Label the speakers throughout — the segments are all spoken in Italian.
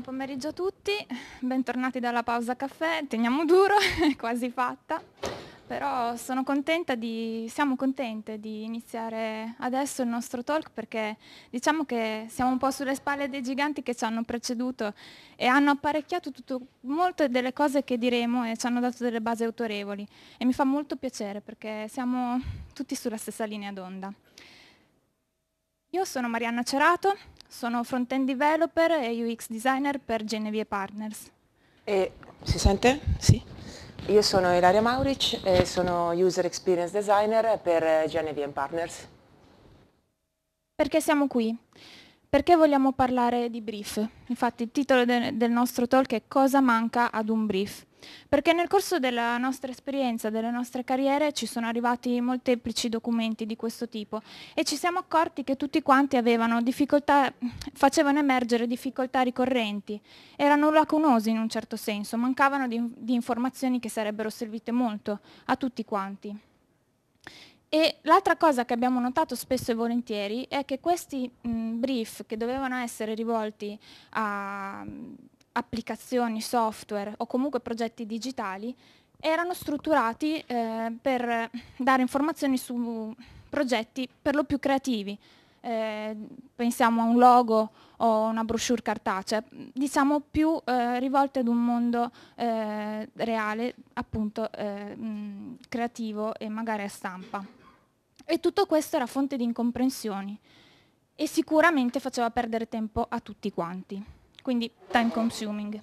Speaker 1: buon pomeriggio a tutti, bentornati dalla pausa caffè, teniamo duro, è quasi fatta, però sono contenta di, siamo contente di iniziare adesso il nostro talk perché diciamo che siamo un po' sulle spalle dei giganti che ci hanno preceduto e hanno apparecchiato tutto, molte delle cose che diremo e ci hanno dato delle basi autorevoli e mi fa molto piacere perché siamo tutti sulla stessa linea d'onda. Io sono Marianna Cerato, sono front-end developer e UX designer per Genevieve Partners.
Speaker 2: E, si sente? Sì. Io sono Ilaria Mauric e sono user experience designer per Genevieve Partners.
Speaker 1: Perché siamo qui? Perché vogliamo parlare di brief? Infatti il titolo de del nostro talk è Cosa manca ad un brief? perché nel corso della nostra esperienza, delle nostre carriere ci sono arrivati molteplici documenti di questo tipo e ci siamo accorti che tutti quanti facevano emergere difficoltà ricorrenti, erano lacunosi in un certo senso, mancavano di, di informazioni che sarebbero servite molto a tutti quanti. E l'altra cosa che abbiamo notato spesso e volentieri è che questi mh, brief che dovevano essere rivolti a applicazioni, software o comunque progetti digitali erano strutturati eh, per dare informazioni su progetti per lo più creativi. Eh, pensiamo a un logo o una brochure cartacea, diciamo più eh, rivolte ad un mondo eh, reale, appunto eh, mh, creativo e magari a stampa. E tutto questo era fonte di incomprensioni e sicuramente faceva perdere tempo a tutti quanti quindi time consuming.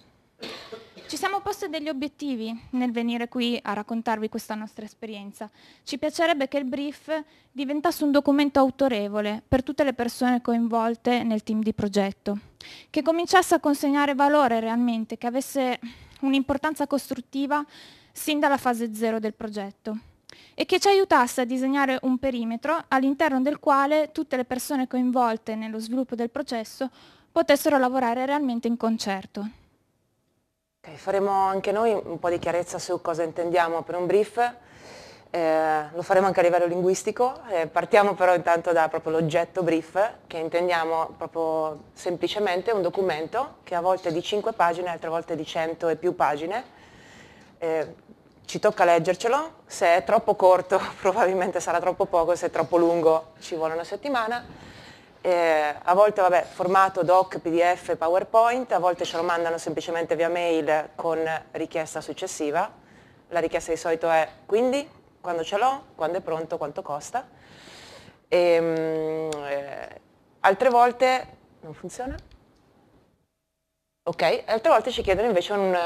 Speaker 1: Ci siamo posti degli obiettivi nel venire qui a raccontarvi questa nostra esperienza. Ci piacerebbe che il brief diventasse un documento autorevole per tutte le persone coinvolte nel team di progetto, che cominciasse a consegnare valore realmente, che avesse un'importanza costruttiva sin dalla fase zero del progetto e che ci aiutasse a disegnare un perimetro all'interno del quale tutte le persone coinvolte nello sviluppo del processo potessero lavorare realmente in concerto.
Speaker 2: Okay, faremo anche noi un po' di chiarezza su cosa intendiamo per un brief, eh, lo faremo anche a livello linguistico, eh, partiamo però intanto da proprio l'oggetto brief, che intendiamo proprio semplicemente un documento che a volte è di 5 pagine, altre volte di 100 e più pagine, eh, ci tocca leggercelo, se è troppo corto probabilmente sarà troppo poco, se è troppo lungo ci vuole una settimana, eh, a volte vabbè, formato doc, pdf, powerpoint, a volte ce lo mandano semplicemente via mail con richiesta successiva, la richiesta di solito è quindi, quando ce l'ho, quando è pronto, quanto costa. E, ehm, eh, altre volte non funziona? Ok, altre volte ci chiedono invece un,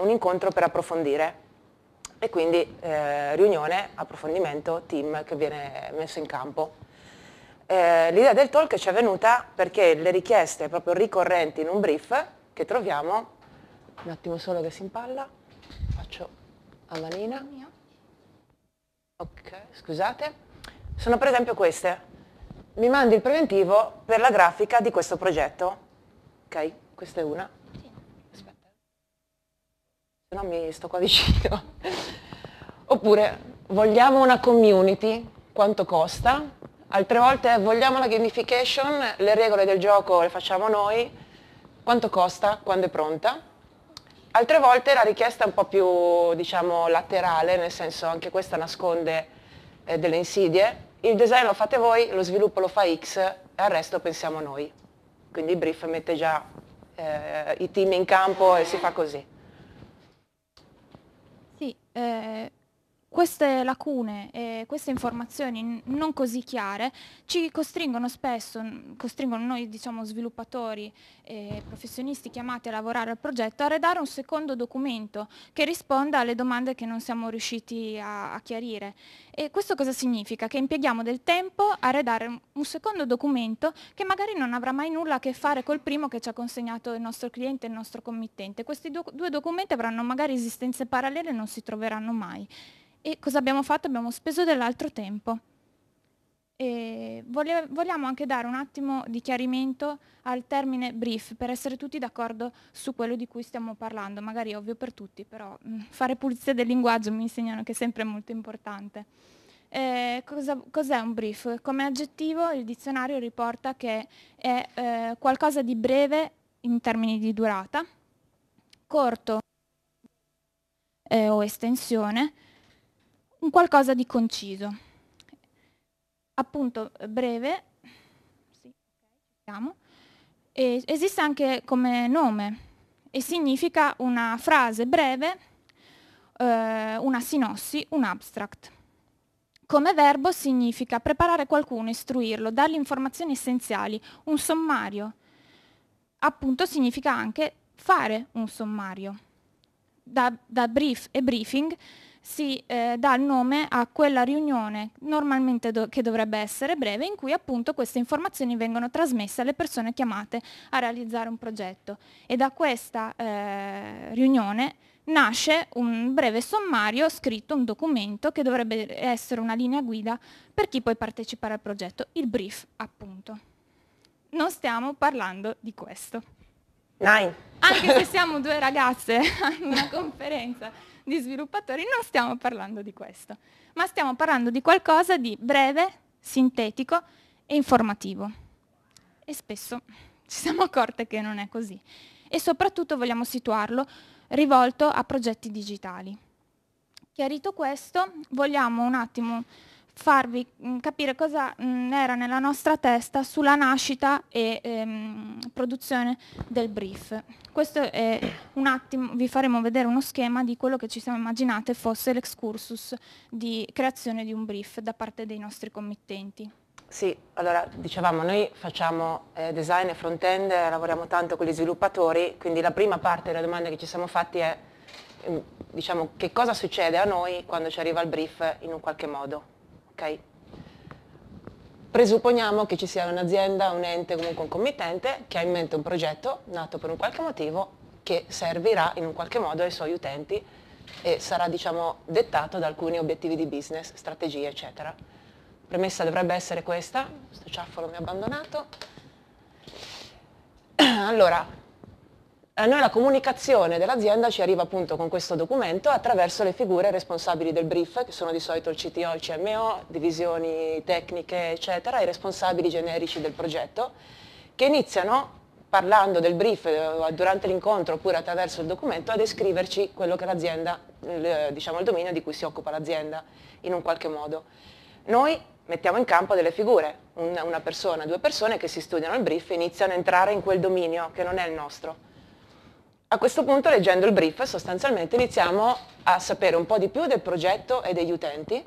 Speaker 2: un incontro per approfondire e quindi eh, riunione, approfondimento, team che viene messo in campo. Eh, l'idea del talk ci è venuta perché le richieste proprio ricorrenti in un brief che troviamo, un attimo solo che si impalla, faccio a manina, ok, scusate, sono per esempio queste, mi mandi il preventivo per la grafica di questo progetto, ok, questa è una, aspetta, se no mi sto qua vicino, oppure vogliamo una community, quanto costa? Altre volte vogliamo la gamification, le regole del gioco le facciamo noi, quanto costa, quando è pronta. Altre volte la richiesta è un po' più diciamo, laterale, nel senso anche questa nasconde eh, delle insidie. Il design lo fate voi, lo sviluppo lo fa X e al resto pensiamo noi. Quindi il brief mette già eh, i team in campo e si fa così.
Speaker 1: Sì, eh queste lacune e queste informazioni non così chiare ci costringono spesso, costringono noi diciamo, sviluppatori e professionisti chiamati a lavorare al progetto a redare un secondo documento che risponda alle domande che non siamo riusciti a, a chiarire. E questo cosa significa? Che impieghiamo del tempo a redare un secondo documento che magari non avrà mai nulla a che fare col primo che ci ha consegnato il nostro cliente e il nostro committente. Questi due documenti avranno magari esistenze parallele e non si troveranno mai. E cosa abbiamo fatto? Abbiamo speso dell'altro tempo. E vogliamo anche dare un attimo di chiarimento al termine brief per essere tutti d'accordo su quello di cui stiamo parlando, magari è ovvio per tutti, però mm, fare pulizia del linguaggio mi insegnano che è sempre molto importante. Eh, cos'è un brief? Come aggettivo il dizionario riporta che è eh, qualcosa di breve in termini di durata, corto eh, o estensione, un qualcosa di conciso. Appunto, breve, sì, diciamo. esiste anche come nome e significa una frase breve, eh, una sinossi, un abstract. Come verbo significa preparare qualcuno, istruirlo, dargli informazioni essenziali, un sommario. Appunto significa anche fare un sommario. Da, da brief e briefing si eh, dà il nome a quella riunione normalmente do- che dovrebbe essere breve in cui appunto queste informazioni vengono trasmesse alle persone chiamate a realizzare un progetto e da questa eh, riunione nasce un breve sommario scritto, un documento che dovrebbe essere una linea guida per chi poi partecipare al progetto, il brief appunto. Non stiamo parlando di questo. Nein. Anche se siamo due ragazze a una conferenza di sviluppatori, non stiamo parlando di questo, ma stiamo parlando di qualcosa di breve, sintetico e informativo. E spesso ci siamo accorte che non è così. E soprattutto vogliamo situarlo rivolto a progetti digitali. Chiarito questo, vogliamo un attimo farvi mm, capire cosa mm, era nella nostra testa sulla nascita e ehm, produzione del brief. Questo è un attimo, vi faremo vedere uno schema di quello che ci siamo immaginate fosse l'excursus di creazione di un brief da parte dei nostri committenti.
Speaker 2: Sì, allora dicevamo noi facciamo eh, design e front-end, lavoriamo tanto con gli sviluppatori, quindi la prima parte della domanda che ci siamo fatti è mm, diciamo, che cosa succede a noi quando ci arriva il brief in un qualche modo. Presupponiamo che ci sia un'azienda, un ente, comunque un committente che ha in mente un progetto nato per un qualche motivo che servirà in un qualche modo ai suoi utenti e sarà diciamo, dettato da alcuni obiettivi di business, strategie, eccetera. Premessa dovrebbe essere questa, questo ciaffolo mi ha abbandonato. Allora, a eh, noi la comunicazione dell'azienda ci arriva appunto con questo documento attraverso le figure responsabili del brief, che sono di solito il CTO, il CMO, divisioni tecniche, eccetera, i responsabili generici del progetto, che iniziano parlando del brief eh, durante l'incontro oppure attraverso il documento a descriverci quello che l'azienda, diciamo il dominio di cui si occupa l'azienda in un qualche modo. Noi mettiamo in campo delle figure, una persona, due persone che si studiano il brief e iniziano a entrare in quel dominio che non è il nostro a questo punto, leggendo il brief, sostanzialmente iniziamo a sapere un po' di più del progetto e degli utenti,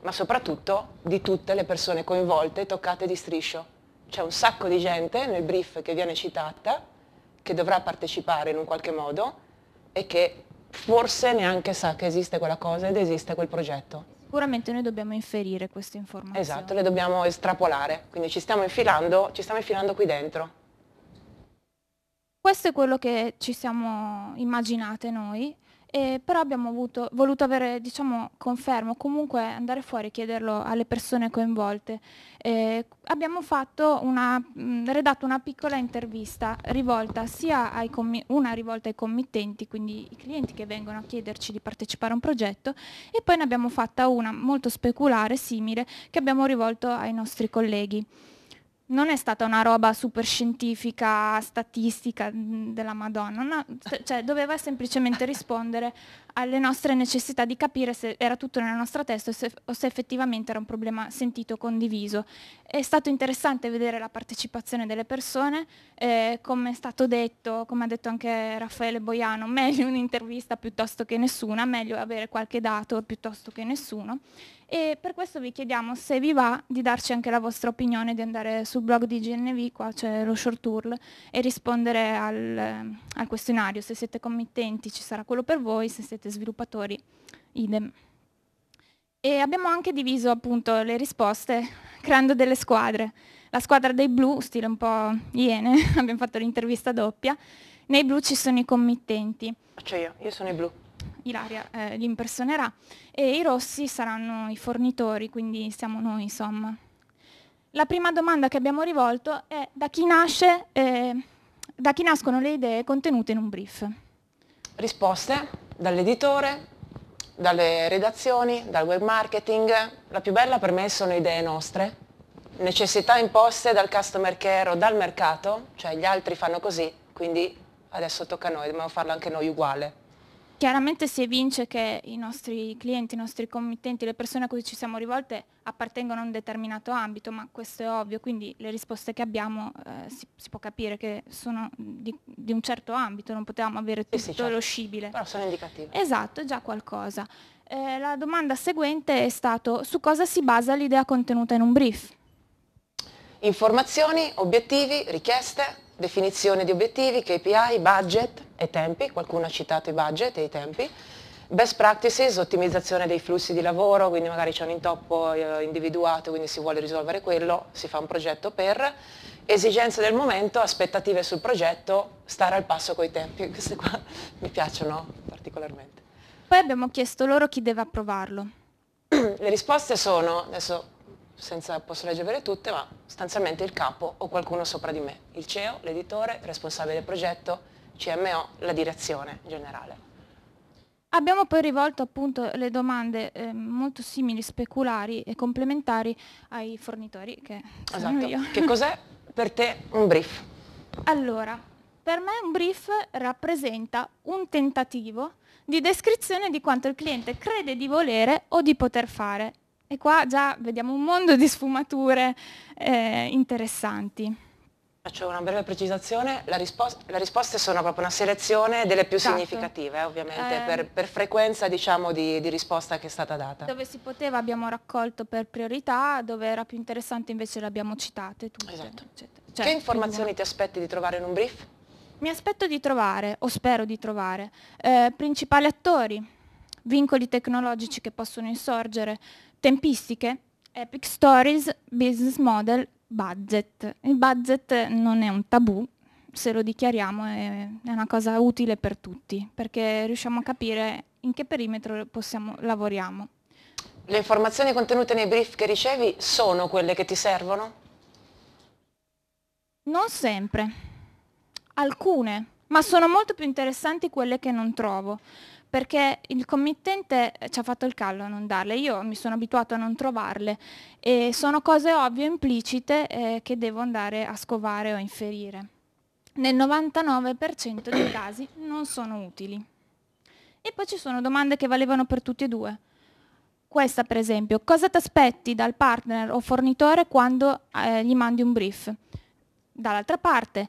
Speaker 2: ma soprattutto di tutte le persone coinvolte e toccate di striscio. C'è un sacco di gente nel brief che viene citata, che dovrà partecipare in un qualche modo e che forse neanche sa che esiste quella cosa ed esiste quel progetto.
Speaker 1: Sicuramente noi dobbiamo inferire queste informazioni. Esatto,
Speaker 2: le dobbiamo estrapolare, quindi ci stiamo infilando, ci stiamo infilando qui dentro.
Speaker 1: Questo è quello che ci siamo immaginate noi, eh, però abbiamo avuto, voluto avere diciamo, conferma, comunque andare fuori e chiederlo alle persone coinvolte. Eh, abbiamo una, mh, mm, redatto una piccola intervista rivolta sia ai, una rivolta ai committenti, quindi i clienti che vengono a chiederci di partecipare a un progetto, e poi ne abbiamo fatta una molto speculare, simile, che abbiamo rivolto ai nostri colleghi non è stata una roba super scientifica, statistica mm, della Madonna, no, cioè doveva semplicemente rispondere alle nostre necessità di capire se era tutto nella nostra testa o se, o se effettivamente era un problema sentito, condiviso. È stato interessante vedere la partecipazione delle persone, eh, come è stato detto, come ha detto anche Raffaele Boiano, meglio un'intervista piuttosto che nessuna, meglio avere qualche dato piuttosto che nessuno e per questo vi chiediamo se vi va di darci anche la vostra opinione, di andare sul blog di GNV, qua c'è lo short tour, e rispondere al, al questionario. Se siete committenti ci sarà quello per voi, se siete sviluppatori idem. E abbiamo anche diviso appunto le risposte creando delle squadre. La squadra dei blu, stile un po' iene, abbiamo fatto l'intervista doppia. Nei blu ci sono i committenti. Faccio
Speaker 2: io, io sono i blu.
Speaker 1: Ilaria eh, li impersonerà e i rossi saranno i fornitori, quindi siamo noi insomma. La prima domanda che abbiamo rivolto è da chi, nasce, eh, da chi nascono le idee contenute in un brief?
Speaker 2: Risposte dall'editore, dalle redazioni, dal web marketing. La più bella per me sono idee nostre, necessità imposte dal customer care o dal mercato, cioè gli altri fanno così, quindi adesso tocca a noi, dobbiamo farlo anche noi uguale.
Speaker 1: Chiaramente si evince che i nostri clienti, i nostri committenti, le persone a cui ci siamo rivolte appartengono a un determinato ambito, ma questo è ovvio, quindi le risposte che abbiamo eh, si, si, può capire che sono di, di, un certo ambito, non potevamo avere tutto sì, sì, certo. lo scibile. Però sono indicative. Esatto, già qualcosa. Eh, la domanda seguente è stata su cosa si basa l'idea contenuta in un brief? Informazioni, obiettivi,
Speaker 2: richieste? definizione di obiettivi, KPI, budget e tempi, qualcuno ha citato i budget e i tempi, best practices, ottimizzazione dei flussi di lavoro, quindi magari c'è un intoppo eh, individuato, quindi si vuole risolvere quello, si fa un progetto per esigenze del momento, aspettative sul progetto, stare al passo coi tempi, queste qua mi piacciono particolarmente.
Speaker 1: Poi abbiamo chiesto loro chi deve approvarlo.
Speaker 2: Le risposte sono, adesso senza, posso leggere tutte, ma sostanzialmente il capo o qualcuno sopra di me, il CEO, l'editore, il responsabile del progetto, CMO, la direzione generale.
Speaker 1: Abbiamo poi rivolto appunto le domande eh, molto simili, speculari e complementari ai fornitori che esatto. io. Che cos'è
Speaker 2: per te un brief?
Speaker 1: Allora, per me un brief rappresenta un tentativo di descrizione di quanto il cliente crede di volere o di poter fare e qua già vediamo un mondo di sfumature eh, interessanti.
Speaker 2: Faccio una breve precisazione, la rispos le risposte sono proprio una selezione delle più esatto. significative, eh, ovviamente, eh, per, per, frequenza diciamo, di, di, risposta che è stata data. Dove
Speaker 1: si poteva abbiamo raccolto per priorità, dove era più interessante invece le abbiamo citate tutte. Esatto. Cioè, che informazioni
Speaker 2: ti aspetti di trovare in un brief?
Speaker 1: Mi aspetto di trovare, o spero di trovare, eh, principali attori, vincoli tecnologici che possono insorgere, Tempistiche, Epic Stories, Business Model, Budget. Il budget non è un tabù, se lo dichiariamo è, una cosa utile per tutti, perché riusciamo a capire in che perimetro possiamo, lavoriamo.
Speaker 2: Le informazioni contenute nei brief che ricevi sono quelle che ti servono?
Speaker 1: Non sempre, alcune, ma sono molto più interessanti quelle che non trovo perché il committente eh, ci ha fatto il callo a non darle, io mi sono abituato a non trovarle e sono cose ovvie, implicite eh, che devo andare a scovare o a inferire. Nel 99% dei casi non sono utili. E poi ci sono domande che valevano per tutti e due. Questa per esempio, cosa ti aspetti dal partner o fornitore quando eh, gli mandi un brief? Dall'altra parte,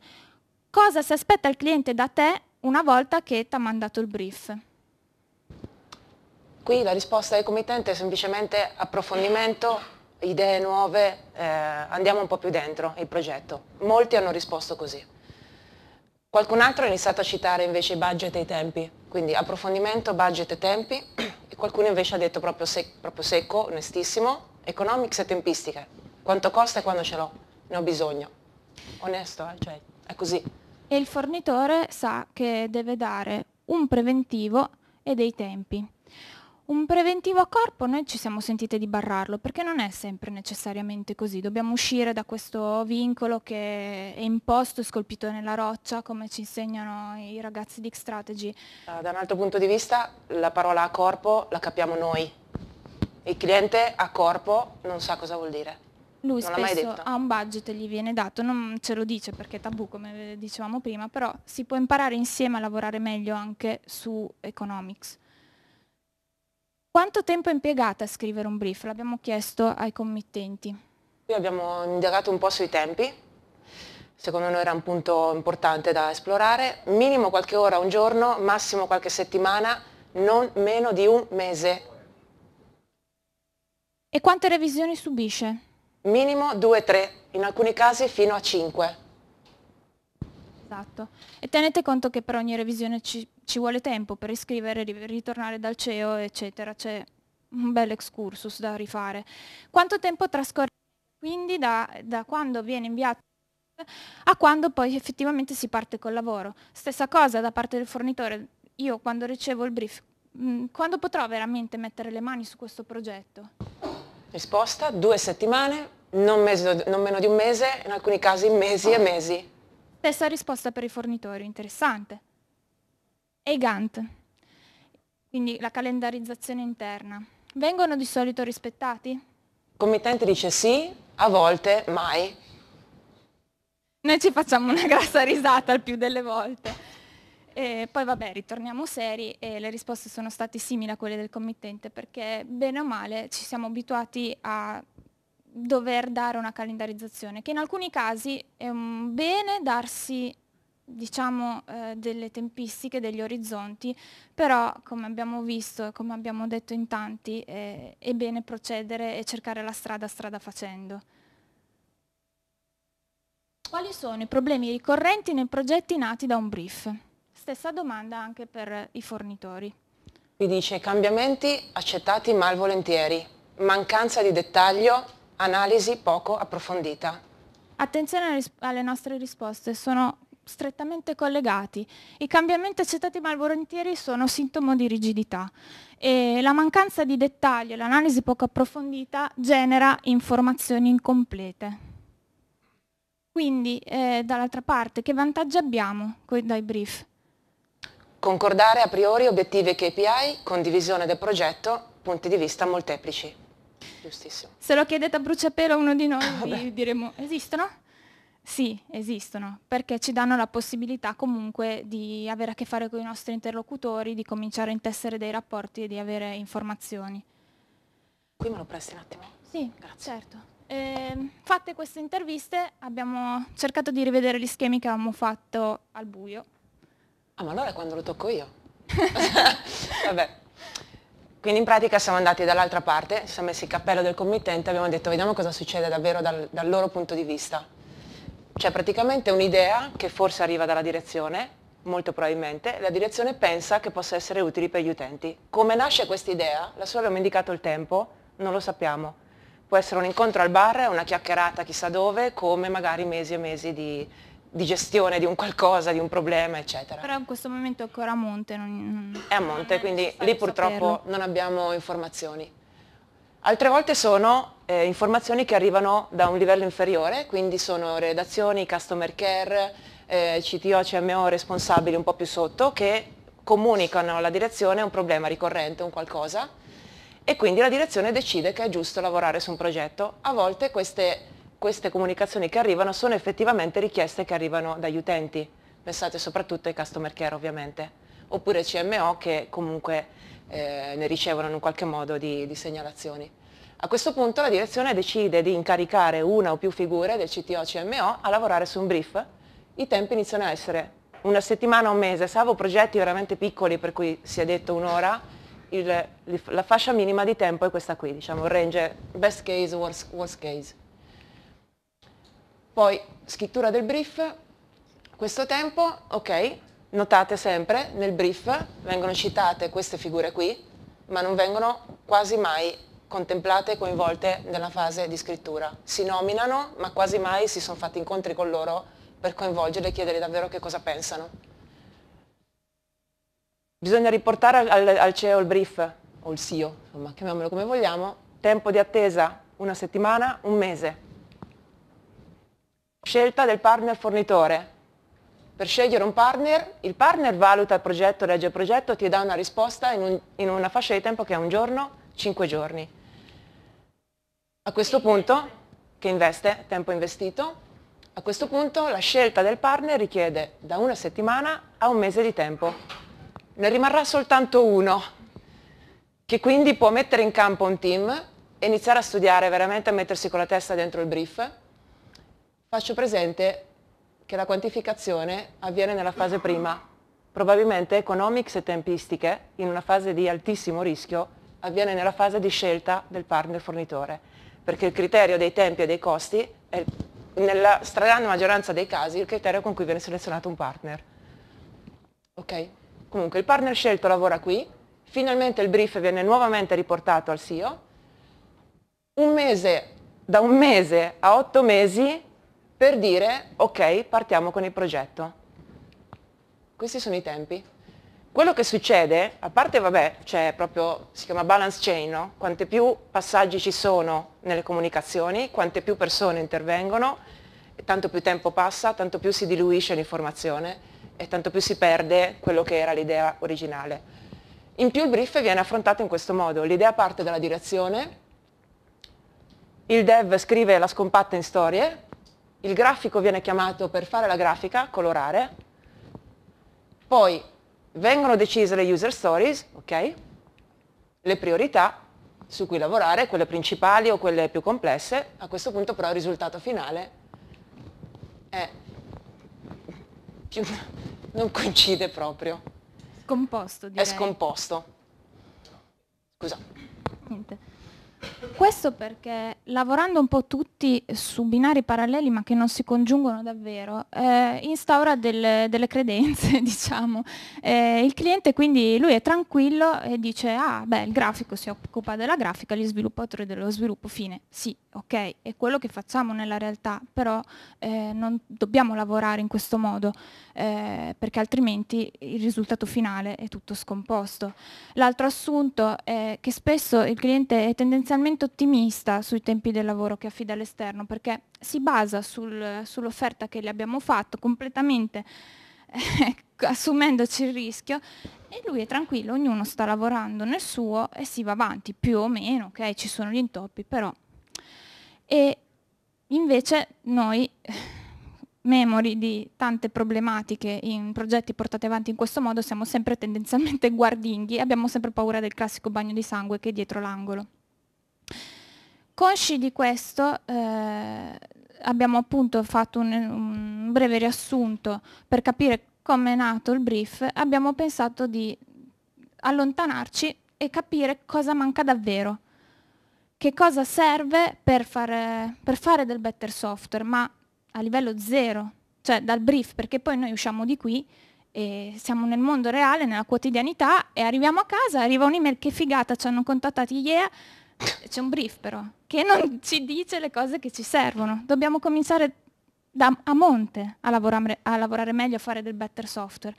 Speaker 1: cosa si aspetta il cliente da te una volta che ti ha mandato il brief?
Speaker 2: Qui la risposta del committente è semplicemente approfondimento, idee nuove, eh, andiamo un po' più dentro il progetto. Molti hanno risposto così. Qualcun altro ha iniziato a citare invece i budget e i tempi, quindi approfondimento, budget e tempi, e qualcuno invece ha detto proprio, sec proprio secco, onestissimo, economics e tempistiche. Quanto costa e quando ce l'ho? Ne ho bisogno. Onesto, eh? cioè,
Speaker 1: è così. E il fornitore sa che deve dare un preventivo e dei tempi un preventivo a corpo noi ci siamo sentite di barrarlo perché non è sempre necessariamente così, dobbiamo uscire da questo vincolo che è imposto, scolpito nella roccia come ci insegnano i ragazzi di X-Strategy. Da un altro punto di vista
Speaker 2: la parola a corpo la capiamo noi, il cliente a corpo non sa cosa vuol dire.
Speaker 1: Lui non spesso ha un budget e gli viene dato, non ce lo dice perché è tabù come dicevamo prima, però si può imparare insieme a lavorare meglio anche su economics. Quanto tempo è impiegata a scrivere un brief? L'abbiamo chiesto ai committenti.
Speaker 2: Qui abbiamo indagato un po' sui tempi, secondo noi era un punto importante da esplorare, minimo qualche ora un giorno, massimo qualche settimana, non meno di un mese. E
Speaker 1: quante revisioni subisce?
Speaker 2: Minimo 2 tre, in alcuni casi fino a cinque.
Speaker 1: Esatto. E tenete conto che per ogni revisione ci, ci vuole tempo per iscrivere, ritornare dal CEO, eccetera. C'è un bel excursus da rifare. Quanto tempo trascorre quindi da, da quando viene inviato a quando poi effettivamente si parte col lavoro. Stessa cosa da parte del fornitore, io quando ricevo il brief, mm, quando potrò veramente mettere le mani su questo progetto?
Speaker 2: Risposta, due settimane, non, mese, non meno di un mese, in alcuni casi mesi oh. e mesi.
Speaker 1: Stessa risposta per i fornitori, interessante. E i Gantt, quindi la calendarizzazione interna, vengono di solito rispettati? Il
Speaker 2: committente dice sì, a volte mai.
Speaker 1: Noi ci facciamo una grassa risata il più delle volte. E poi vabbè, ritorniamo seri e le risposte sono state simili a quelle del committente perché bene o male ci siamo abituati a dover dare una calendarizzazione, che in alcuni casi è un bene darsi diciamo, eh, delle tempistiche, degli orizzonti, però come abbiamo visto e come abbiamo detto in tanti eh, è bene procedere e cercare la strada strada facendo. Quali sono i problemi ricorrenti nei progetti nati da un brief? Stessa domanda anche per i fornitori.
Speaker 2: Qui dice cambiamenti accettati malvolentieri, mancanza di dettaglio analisi poco approfondita.
Speaker 1: Attenzione alle nostre risposte, sono strettamente collegati. I cambiamenti accettati malvolentieri sono sintomo di rigidità e la mancanza di dettaglio e l'analisi poco approfondita genera informazioni incomplete. Quindi, eh, dall'altra parte, che vantaggi abbiamo dai brief?
Speaker 2: Concordare a priori obiettivi e KPI, condivisione del progetto, punti di vista molteplici.
Speaker 1: Giustissimo. Se lo chiedete a bruciapelo a uno di noi ah, vi diremo esistono? Sì, esistono, perché ci danno la possibilità comunque di avere a che fare con i nostri interlocutori, di cominciare a intessere dei rapporti e di avere informazioni. Qui me lo presti un attimo? Sì, Grazie. certo. Eh, fatte queste interviste abbiamo cercato di rivedere gli schemi che avevamo fatto al buio. Ah, ma allora
Speaker 2: è quando lo tocco io. Vabbè, quindi in pratica siamo andati dall'altra parte, siamo messi il cappello del committente e abbiamo detto vediamo cosa succede davvero dal, dal loro punto di vista. C'è cioè, praticamente un'idea che forse arriva dalla direzione, molto probabilmente, la direzione pensa che possa essere utile per gli utenti. Come nasce questa idea? La sua abbiamo indicato il tempo, non lo sappiamo. Può essere un incontro al bar, una chiacchierata chissà dove, come magari mesi e mesi di, di gestione di un qualcosa, di un problema, eccetera.
Speaker 1: Però in questo momento è ancora a monte. Non, non
Speaker 2: è a monte, è quindi lì purtroppo saperlo. non abbiamo informazioni. Altre volte sono eh, informazioni che arrivano da un livello inferiore, quindi sono redazioni, customer care, eh, CTO, CMO responsabili un po' più sotto, che comunicano alla direzione un problema ricorrente, un qualcosa, e quindi la direzione decide che è giusto lavorare su un progetto. A volte queste queste comunicazioni che arrivano sono effettivamente richieste che arrivano dagli utenti, pensate soprattutto ai customer care ovviamente, oppure CMO che comunque eh, ne ricevono in un qualche modo di, di segnalazioni. A questo punto la direzione decide di incaricare una o più figure del CTO CMO a lavorare su un brief. I tempi iniziano a essere una settimana o un mese, salvo progetti veramente piccoli per cui si è detto un'ora, la fascia minima di tempo è questa qui, diciamo il range best case, worst, worst case. Poi scrittura del brief, questo tempo, ok, notate sempre nel brief vengono citate queste figure qui, ma non vengono quasi mai contemplate e coinvolte nella fase di scrittura. Si nominano, ma quasi mai si sono fatti incontri con loro per coinvolgerle e chiedere davvero che cosa pensano. Bisogna riportare al, al CEO il brief, o il CEO, insomma, chiamiamolo come vogliamo, tempo di attesa una settimana, un mese, Scelta del partner fornitore. Per scegliere un partner, il partner valuta il progetto, legge il progetto, ti dà una risposta in, un, in una fascia di tempo che è un giorno, cinque giorni. A questo punto, che investe, tempo investito, a questo punto la scelta del partner richiede da una settimana a un mese di tempo. Ne rimarrà soltanto uno, che quindi può mettere in campo un team e iniziare a studiare, veramente a mettersi con la testa dentro il brief faccio presente che la quantificazione avviene nella fase prima, probabilmente economics e tempistiche, in una fase di altissimo rischio, avviene nella fase di scelta del partner fornitore, perché il criterio dei tempi e dei costi è nella stragrande maggioranza dei casi il criterio con cui viene selezionato un partner. Ok? Comunque il partner scelto lavora qui, finalmente il brief viene nuovamente riportato al CEO, un mese, da un mese a otto mesi per dire ok partiamo con il progetto. Questi sono i tempi. Quello che succede, a parte vabbè, c'è proprio, si chiama balance chain, no? quante più passaggi ci sono nelle comunicazioni, quante più persone intervengono, tanto più tempo passa, tanto più si diluisce l'informazione e tanto più si perde quello che era l'idea originale. In più il brief viene affrontato in questo modo, l'idea parte dalla direzione, il dev scrive la scompatta in storie, il grafico viene chiamato per fare la grafica, colorare, poi vengono decise le user stories, okay? le priorità su cui lavorare, quelle principali o quelle più complesse, a questo punto però il risultato finale è più, non coincide proprio.
Speaker 1: Scomposto,
Speaker 2: direi. È scomposto. Scusa. Niente.
Speaker 1: Questo perché lavorando un po' tutti su binari paralleli ma che non si congiungono davvero, eh, instaura del, delle credenze, diciamo. Eh, il cliente quindi lui è tranquillo e dice ah beh il grafico si occupa della grafica, gli sviluppatori dello sviluppo fine. Sì, ok, è quello che facciamo nella realtà, però eh, non dobbiamo lavorare in questo modo eh, perché altrimenti il risultato finale è tutto scomposto. L'altro assunto è che spesso il cliente è tendenzialmente tendenzialmente ottimista sui tempi del lavoro che affida all'esterno perché si basa sul, sull'offerta che le abbiamo fatto completamente eh, assumendoci il rischio e lui è tranquillo, ognuno sta lavorando nel suo e si va avanti più o meno, ok? Ci sono gli intoppi però. E invece noi memori di tante problematiche in progetti portati avanti in questo modo, siamo sempre tendenzialmente guardinghi e abbiamo sempre paura del classico bagno di sangue che è dietro l'angolo. Consci di questo, eh, abbiamo appunto fatto un, un breve riassunto per capire come è nato il brief, abbiamo pensato di allontanarci e capire cosa manca davvero, che cosa serve per fare, per fare del better software, ma a livello zero, cioè dal brief, perché poi noi usciamo di qui e siamo nel mondo reale, nella quotidianità e arriviamo a casa, arriva un'email che figata, ci hanno contattati IEA, yeah, c'è un brief però, che non ci dice le cose che ci servono. Dobbiamo cominciare da, a monte a lavorare, a lavorare meglio, a fare del better software.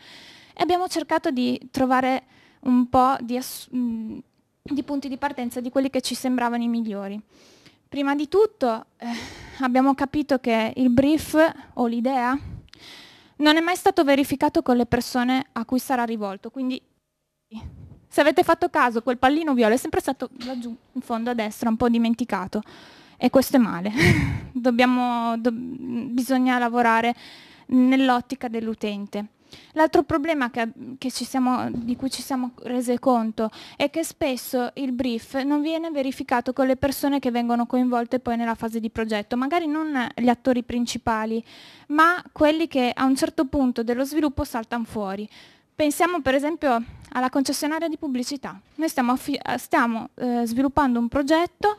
Speaker 1: E abbiamo cercato di trovare un po' di, mm, di punti di partenza di quelli che ci sembravano i migliori. Prima di tutto eh, abbiamo capito che il brief o l'idea non è mai stato verificato con le persone a cui sarà rivolto, quindi se avete fatto caso, quel pallino viola è sempre stato laggiù, in fondo a destra, un po' dimenticato. E questo è male. Dobbiamo, do, bisogna lavorare nell'ottica dell'utente. L'altro problema che, che siamo, di cui ci siamo rese conto è che spesso il brief non viene verificato con le persone che vengono coinvolte poi nella fase di progetto, magari non gli attori principali, ma quelli che a un certo punto dello sviluppo saltano fuori. Pensiamo per esempio alla concessionaria di pubblicità. Noi stiamo, eh, stiamo eh, sviluppando un progetto,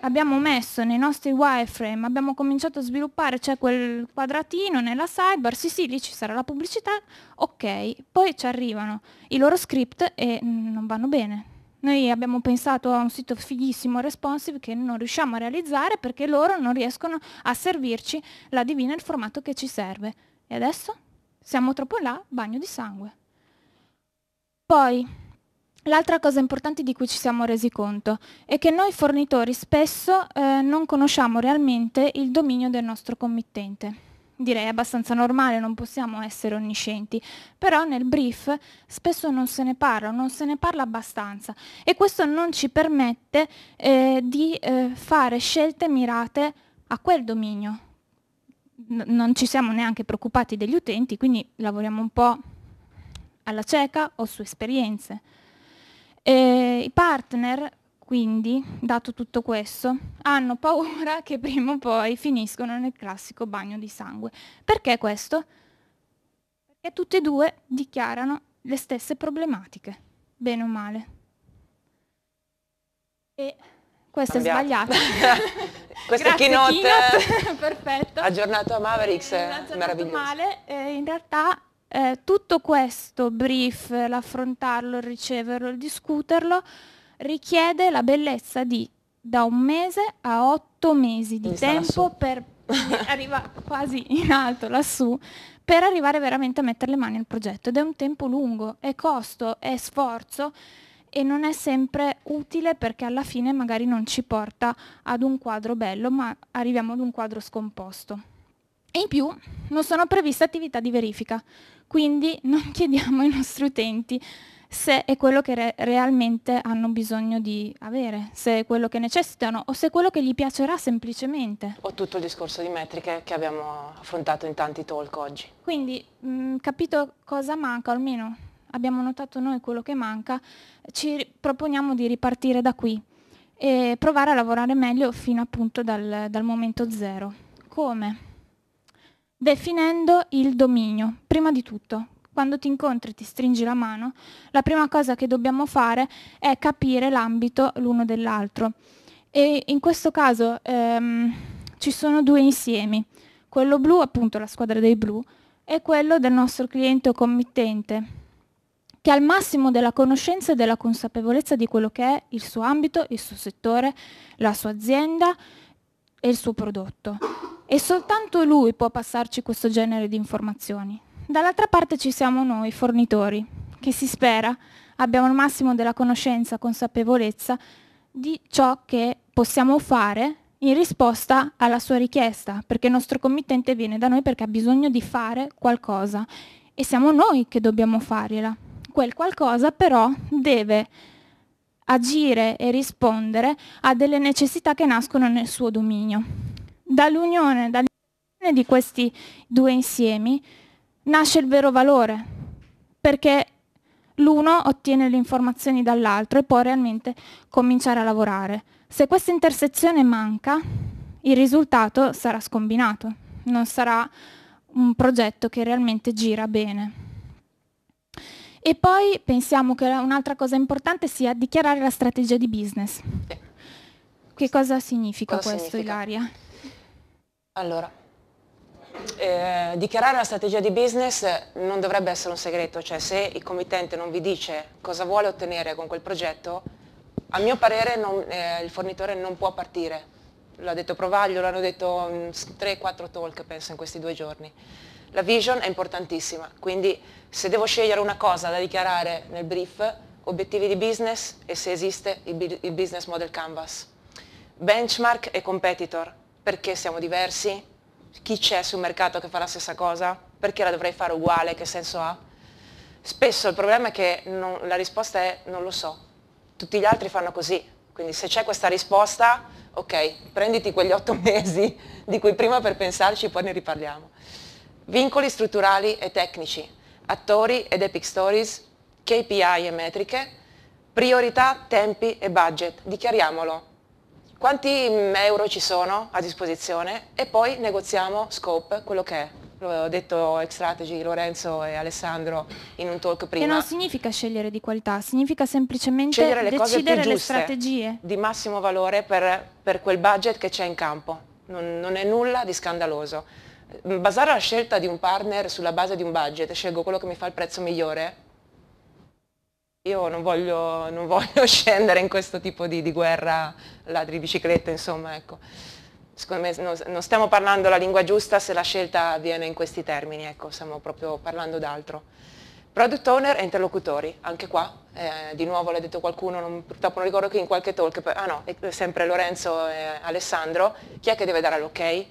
Speaker 1: abbiamo messo nei nostri wireframe, abbiamo cominciato a sviluppare, c'è cioè quel quadratino nella sidebar, sì sì, lì ci sarà la pubblicità, ok, poi ci arrivano i loro script e non vanno bene. Noi abbiamo pensato a un sito fighissimo responsive che non riusciamo a realizzare perché loro non riescono a servirci la divina il formato che ci serve. E adesso? Siamo troppo là, bagno di sangue. Poi, l'altra cosa importante di cui ci siamo resi conto è che noi fornitori spesso eh, non conosciamo realmente il dominio del nostro committente direi abbastanza normale, non possiamo essere onniscienti, però nel brief spesso non se ne parla, non se ne parla abbastanza e questo non ci permette eh, di eh, fare scelte mirate a quel dominio, non ci siamo neanche preoccupati degli utenti, quindi lavoriamo un po' alla cieca o su esperienze. E I partner, quindi, dato tutto questo, hanno paura che prima o poi finiscono nel classico bagno di sangue. Perché questo? Perché tutti e due dichiarano le stesse problematiche, bene o male. E questo Cambiato. è sbagliato. Questa Grazie, keynote, keynote. perfetto.
Speaker 2: aggiornato a Mavericks, eh, meraviglioso.
Speaker 1: Male, eh, in realtà eh, tutto questo brief, l'affrontarlo, il riceverlo, il discuterlo, richiede la bellezza di da un mese a otto mesi di Mi tempo per arriva quasi in alto lassù per arrivare veramente a mettere le mani al progetto ed è un tempo lungo, è costo, è sforzo e non è sempre utile perché alla fine magari non ci porta ad un quadro bello, ma arriviamo ad un quadro scomposto. E in più non sono previste attività di verifica, quindi non chiediamo ai nostri utenti se è quello che re realmente hanno bisogno di avere, se è quello che necessitano o se è quello che gli piacerà semplicemente.
Speaker 2: O tutto il discorso di metriche che abbiamo affrontato in tanti talk
Speaker 1: oggi. Quindi mh, mm, capito cosa manca, almeno abbiamo notato noi quello che manca, ci proponiamo di ripartire da qui e provare a lavorare meglio fino appunto dal, dal momento zero. Come? Definendo il dominio, prima di tutto, quando ti incontri e ti stringi la mano, la prima cosa che dobbiamo fare è capire l'ambito l'uno dell'altro. E in questo caso ehm, ci sono due insiemi, quello blu, appunto la squadra dei blu, e quello del nostro cliente o committente che è al massimo della conoscenza e della consapevolezza di quello che è il suo ambito, il suo settore, la sua azienda e il suo prodotto. E soltanto lui può passarci questo genere di informazioni. Dall'altra parte ci siamo noi, fornitori, che si spera abbiamo il massimo della conoscenza, consapevolezza di ciò che possiamo fare in risposta alla sua richiesta, perché il nostro committente viene da noi perché ha bisogno di fare qualcosa e siamo noi che dobbiamo fargliela. Quel qualcosa però deve agire e rispondere a delle necessità che nascono nel suo dominio. Dall'unione, dall'unione di questi due insiemi nasce il vero valore, perché l'uno ottiene le informazioni dall'altro e può realmente cominciare a lavorare. Se questa intersezione manca, il risultato sarà scombinato, non sarà un progetto che realmente gira bene. E poi pensiamo che un'altra cosa importante sia dichiarare la strategia di business. Che cosa significa cosa questo, significa? Ilaria?
Speaker 2: Allora, eh, dichiarare la strategia di business non dovrebbe essere un segreto, cioè se il committente non vi dice cosa vuole ottenere con quel progetto, a mio parere non, eh, il fornitore non può partire. L'ha detto Provaglio, l'hanno detto 3-4 mm, talk penso in questi due giorni. La vision è importantissima, quindi se devo scegliere una cosa da dichiarare nel brief, obiettivi di business e se esiste il business model canvas. Benchmark e competitor, perché siamo diversi? Chi c'è sul mercato che fa la stessa cosa? Perché la dovrei fare uguale? Che senso ha? Spesso il problema è che non, la risposta è non lo so, tutti gli altri fanno così, quindi se c'è questa risposta, ok, prenditi quegli otto mesi di cui prima per pensarci, poi ne riparliamo vincoli strutturali e tecnici, attori ed epic stories, KPI e metriche, priorità, tempi e budget, dichiariamolo. Quanti mm, euro ci sono a disposizione e poi negoziamo scope, quello che è l'ho detto ex strategy Lorenzo e Alessandro in un talk prima. Che non
Speaker 1: significa scegliere di qualità, significa semplicemente scegliere le decidere cose più le strategie.
Speaker 2: Di massimo valore per, per quel budget che c'è in campo. Non, non è nulla di scandaloso basare la scelta di un partner sulla base di un budget, scelgo quello che mi fa il prezzo migliore, io non voglio, non voglio scendere in questo tipo di, di guerra ladri biciclette, insomma, ecco. Secondo me non, non, stiamo parlando la lingua giusta se la scelta avviene in questi termini, ecco, stiamo proprio parlando d'altro. Product owner e interlocutori, anche qua, eh, di nuovo l'ha detto qualcuno, non, purtroppo non ricordo che in qualche talk, ah no, sempre Lorenzo e Alessandro, chi è che deve dare l'ok?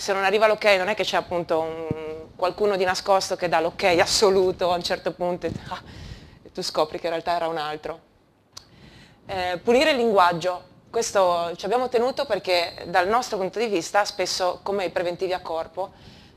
Speaker 2: se non arriva l'ok non è che c'è appunto un, qualcuno di nascosto che dà l'ok assoluto a un certo punto e, ah, e tu scopri che in realtà era un altro. Eh, pulire il linguaggio, questo ci abbiamo tenuto perché dal nostro punto di vista spesso come i preventivi a corpo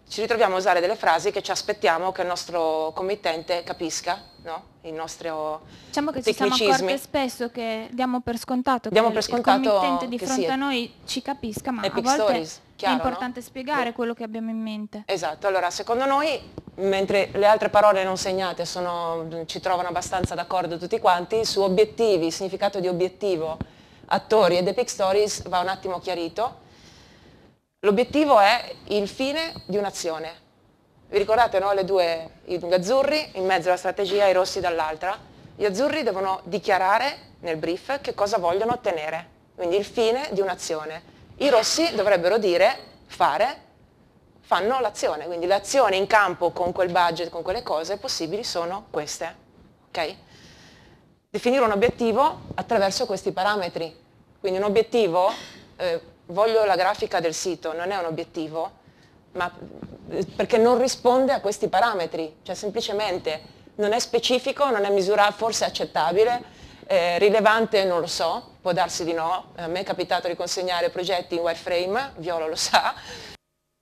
Speaker 2: ci ritroviamo a usare delle frasi che ci aspettiamo che il nostro committente capisca, no? il nostro
Speaker 1: Diciamo che ci siamo accorte spesso che diamo per scontato diamo che per scontato il committente di fronte a noi ci capisca, ma a volte stories. Chiaro, è importante no? spiegare no. quello che abbiamo in mente.
Speaker 2: Esatto, allora secondo noi, mentre le altre parole non segnate sono, ci trovano abbastanza d'accordo tutti quanti, su obiettivi, significato di obiettivo, attori ed epic stories va un attimo chiarito. L'obiettivo è il fine di un'azione. Vi ricordate no? le due, gli azzurri in mezzo alla strategia, e i rossi dall'altra? Gli azzurri devono dichiarare nel brief che cosa vogliono ottenere, quindi il fine di un'azione i rossi dovrebbero dire, fare, fanno l'azione, quindi l'azione in campo con quel budget, con quelle cose possibili sono queste. Okay? Definire un obiettivo attraverso questi parametri. Quindi un obiettivo, eh, voglio la grafica del sito, non è un obiettivo, ma eh, perché non risponde a questi parametri, cioè semplicemente non è specifico, non è misurato, forse accettabile, eh, rilevante non lo so, può darsi di no, a me è capitato di consegnare progetti in wireframe, Viola lo sa,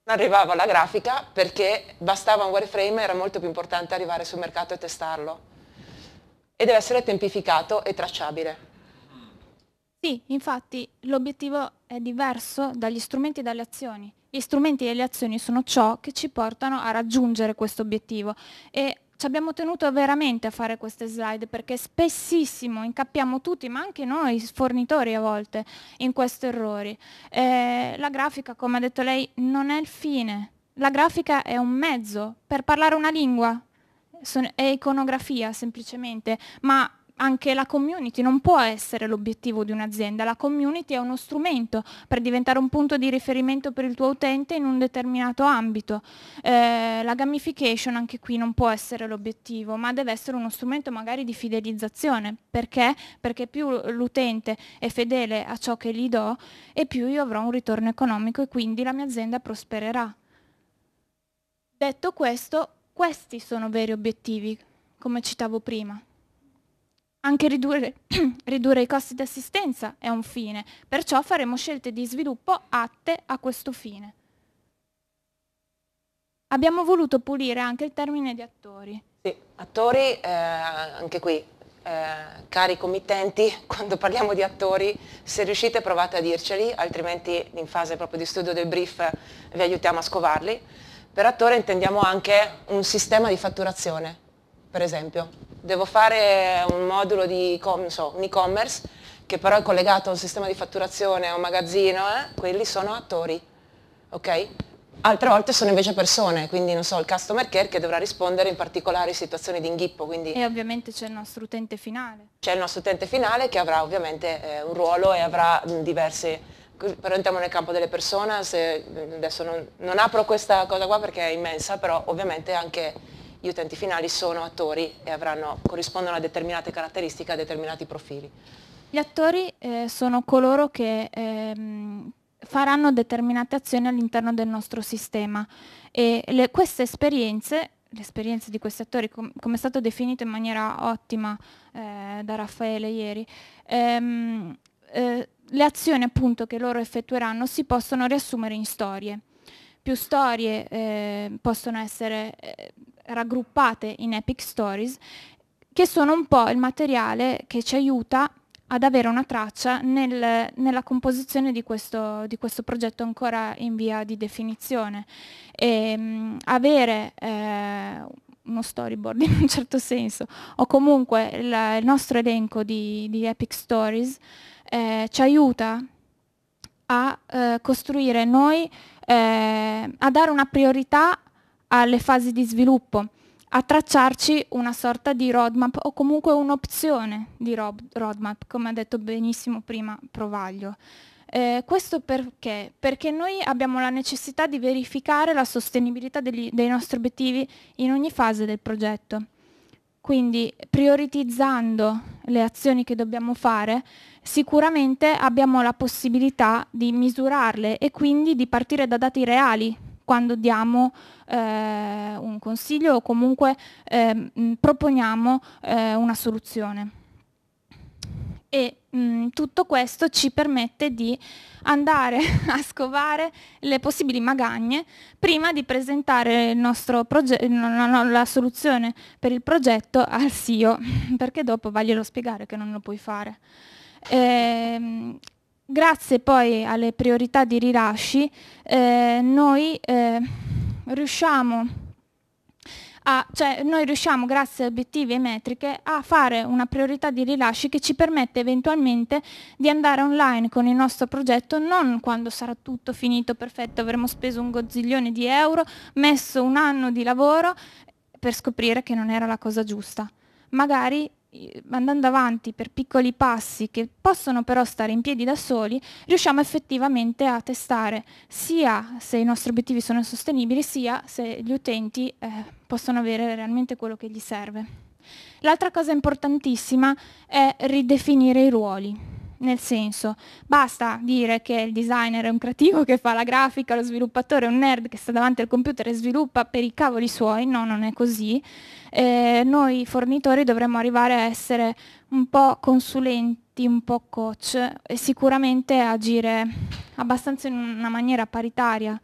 Speaker 2: non arrivavo alla grafica perché bastava un wireframe, e era molto più importante arrivare sul mercato e testarlo. E deve essere tempificato e tracciabile.
Speaker 1: Sì, infatti l'obiettivo è diverso dagli strumenti e dalle azioni. Gli strumenti e le azioni sono ciò che ci portano a raggiungere questo obiettivo e ci abbiamo tenuto veramente a fare queste slide perché spessissimo incappiamo tutti, ma anche noi fornitori a volte, in questi errori. Eh, la grafica, come ha detto lei, non è il fine. La grafica è un mezzo per parlare una lingua, è iconografia semplicemente, ma anche la community non può essere l'obiettivo di un'azienda, la community è uno strumento per diventare un punto di riferimento per il tuo utente in un determinato ambito. Eh, la gamification anche qui non può essere l'obiettivo, ma deve essere uno strumento magari di fidelizzazione. Perché? Perché più l'utente è fedele a ciò che gli do e più io avrò un ritorno economico e quindi la mia azienda prospererà. Detto questo, questi sono veri obiettivi, come citavo prima. Anche ridurre, ridurre, i costi di assistenza è un fine, perciò faremo scelte di sviluppo atte a questo fine. Abbiamo voluto pulire anche il termine di attori.
Speaker 2: Sì, attori, eh, anche qui, eh, cari committenti, quando parliamo di attori, se riuscite provate a dirceli, altrimenti in fase proprio di studio del brief vi aiutiamo a scovarli. Per attore intendiamo anche un sistema di fatturazione, per esempio devo fare un modulo di so, e-commerce che però è collegato a un sistema di fatturazione, a un magazzino, eh? quelli sono attori, ok? Altre volte sono invece persone, quindi non so, il customer care che dovrà rispondere in particolari situazioni di inghippo. Quindi e
Speaker 1: ovviamente c'è il nostro utente finale.
Speaker 2: C'è il nostro utente finale che avrà ovviamente eh, un ruolo e avrà mh, diverse però entriamo nel campo delle persone, adesso non, non apro questa cosa qua perché è immensa, però ovviamente anche gli utenti finali sono attori e avranno, corrispondono a determinate caratteristiche, a determinati profili.
Speaker 1: Gli attori eh, sono coloro che ehm, faranno determinate azioni all'interno del nostro sistema e le, queste esperienze l'esperienza di questi attori, com come è stato definito in maniera ottima eh, da Raffaele ieri, ehm, eh, le azioni appunto che loro effettueranno si possono riassumere in storie. Più storie eh, possono essere eh, raggruppate in Epic Stories, che sono un po' il materiale che ci aiuta ad avere una traccia nel, nella composizione di questo, di questo, progetto ancora in via di definizione. E, mh, mm, avere eh, uno storyboard in un certo senso, o comunque il, il nostro elenco di, di Epic Stories eh, ci aiuta a eh, costruire noi, eh, a dare una priorità alle fasi di sviluppo, a tracciarci una sorta di roadmap o comunque un'opzione di roadmap, come ha detto benissimo prima Provaglio. Eh, questo perché? Perché noi abbiamo la necessità di verificare la sostenibilità degli, dei nostri obiettivi in ogni fase del progetto. Quindi prioritizzando le azioni che dobbiamo fare, sicuramente abbiamo la possibilità di misurarle e quindi di partire da dati reali quando diamo eh, un consiglio o comunque eh, proponiamo eh, una soluzione. E mh, mm, tutto questo ci permette di andare a scovare le possibili magagne prima di presentare il nostro la soluzione per il progetto al CEO, perché dopo vaglielo spiegare che non lo puoi fare. Eh, Grazie poi alle priorità di rilasci eh, noi, eh, riusciamo a, cioè, noi riusciamo grazie a obiettivi e metriche a fare una priorità di rilasci che ci permette eventualmente di andare online con il nostro progetto non quando sarà tutto finito perfetto, avremo speso un gozziglione di euro, messo un anno di lavoro per scoprire che non era la cosa giusta. Magari andando avanti per piccoli passi che possono però stare in piedi da soli, riusciamo effettivamente a testare sia se i nostri obiettivi sono sostenibili, sia se gli utenti eh, possono avere realmente quello che gli serve. L'altra cosa importantissima è ridefinire i ruoli. Nel senso, basta dire che il designer è un creativo che fa la grafica, lo sviluppatore è un nerd che sta davanti al computer e sviluppa per i cavoli suoi, no, non è così eh, noi fornitori dovremmo arrivare a essere un po' consulenti, un po' coach e sicuramente agire abbastanza in una maniera paritaria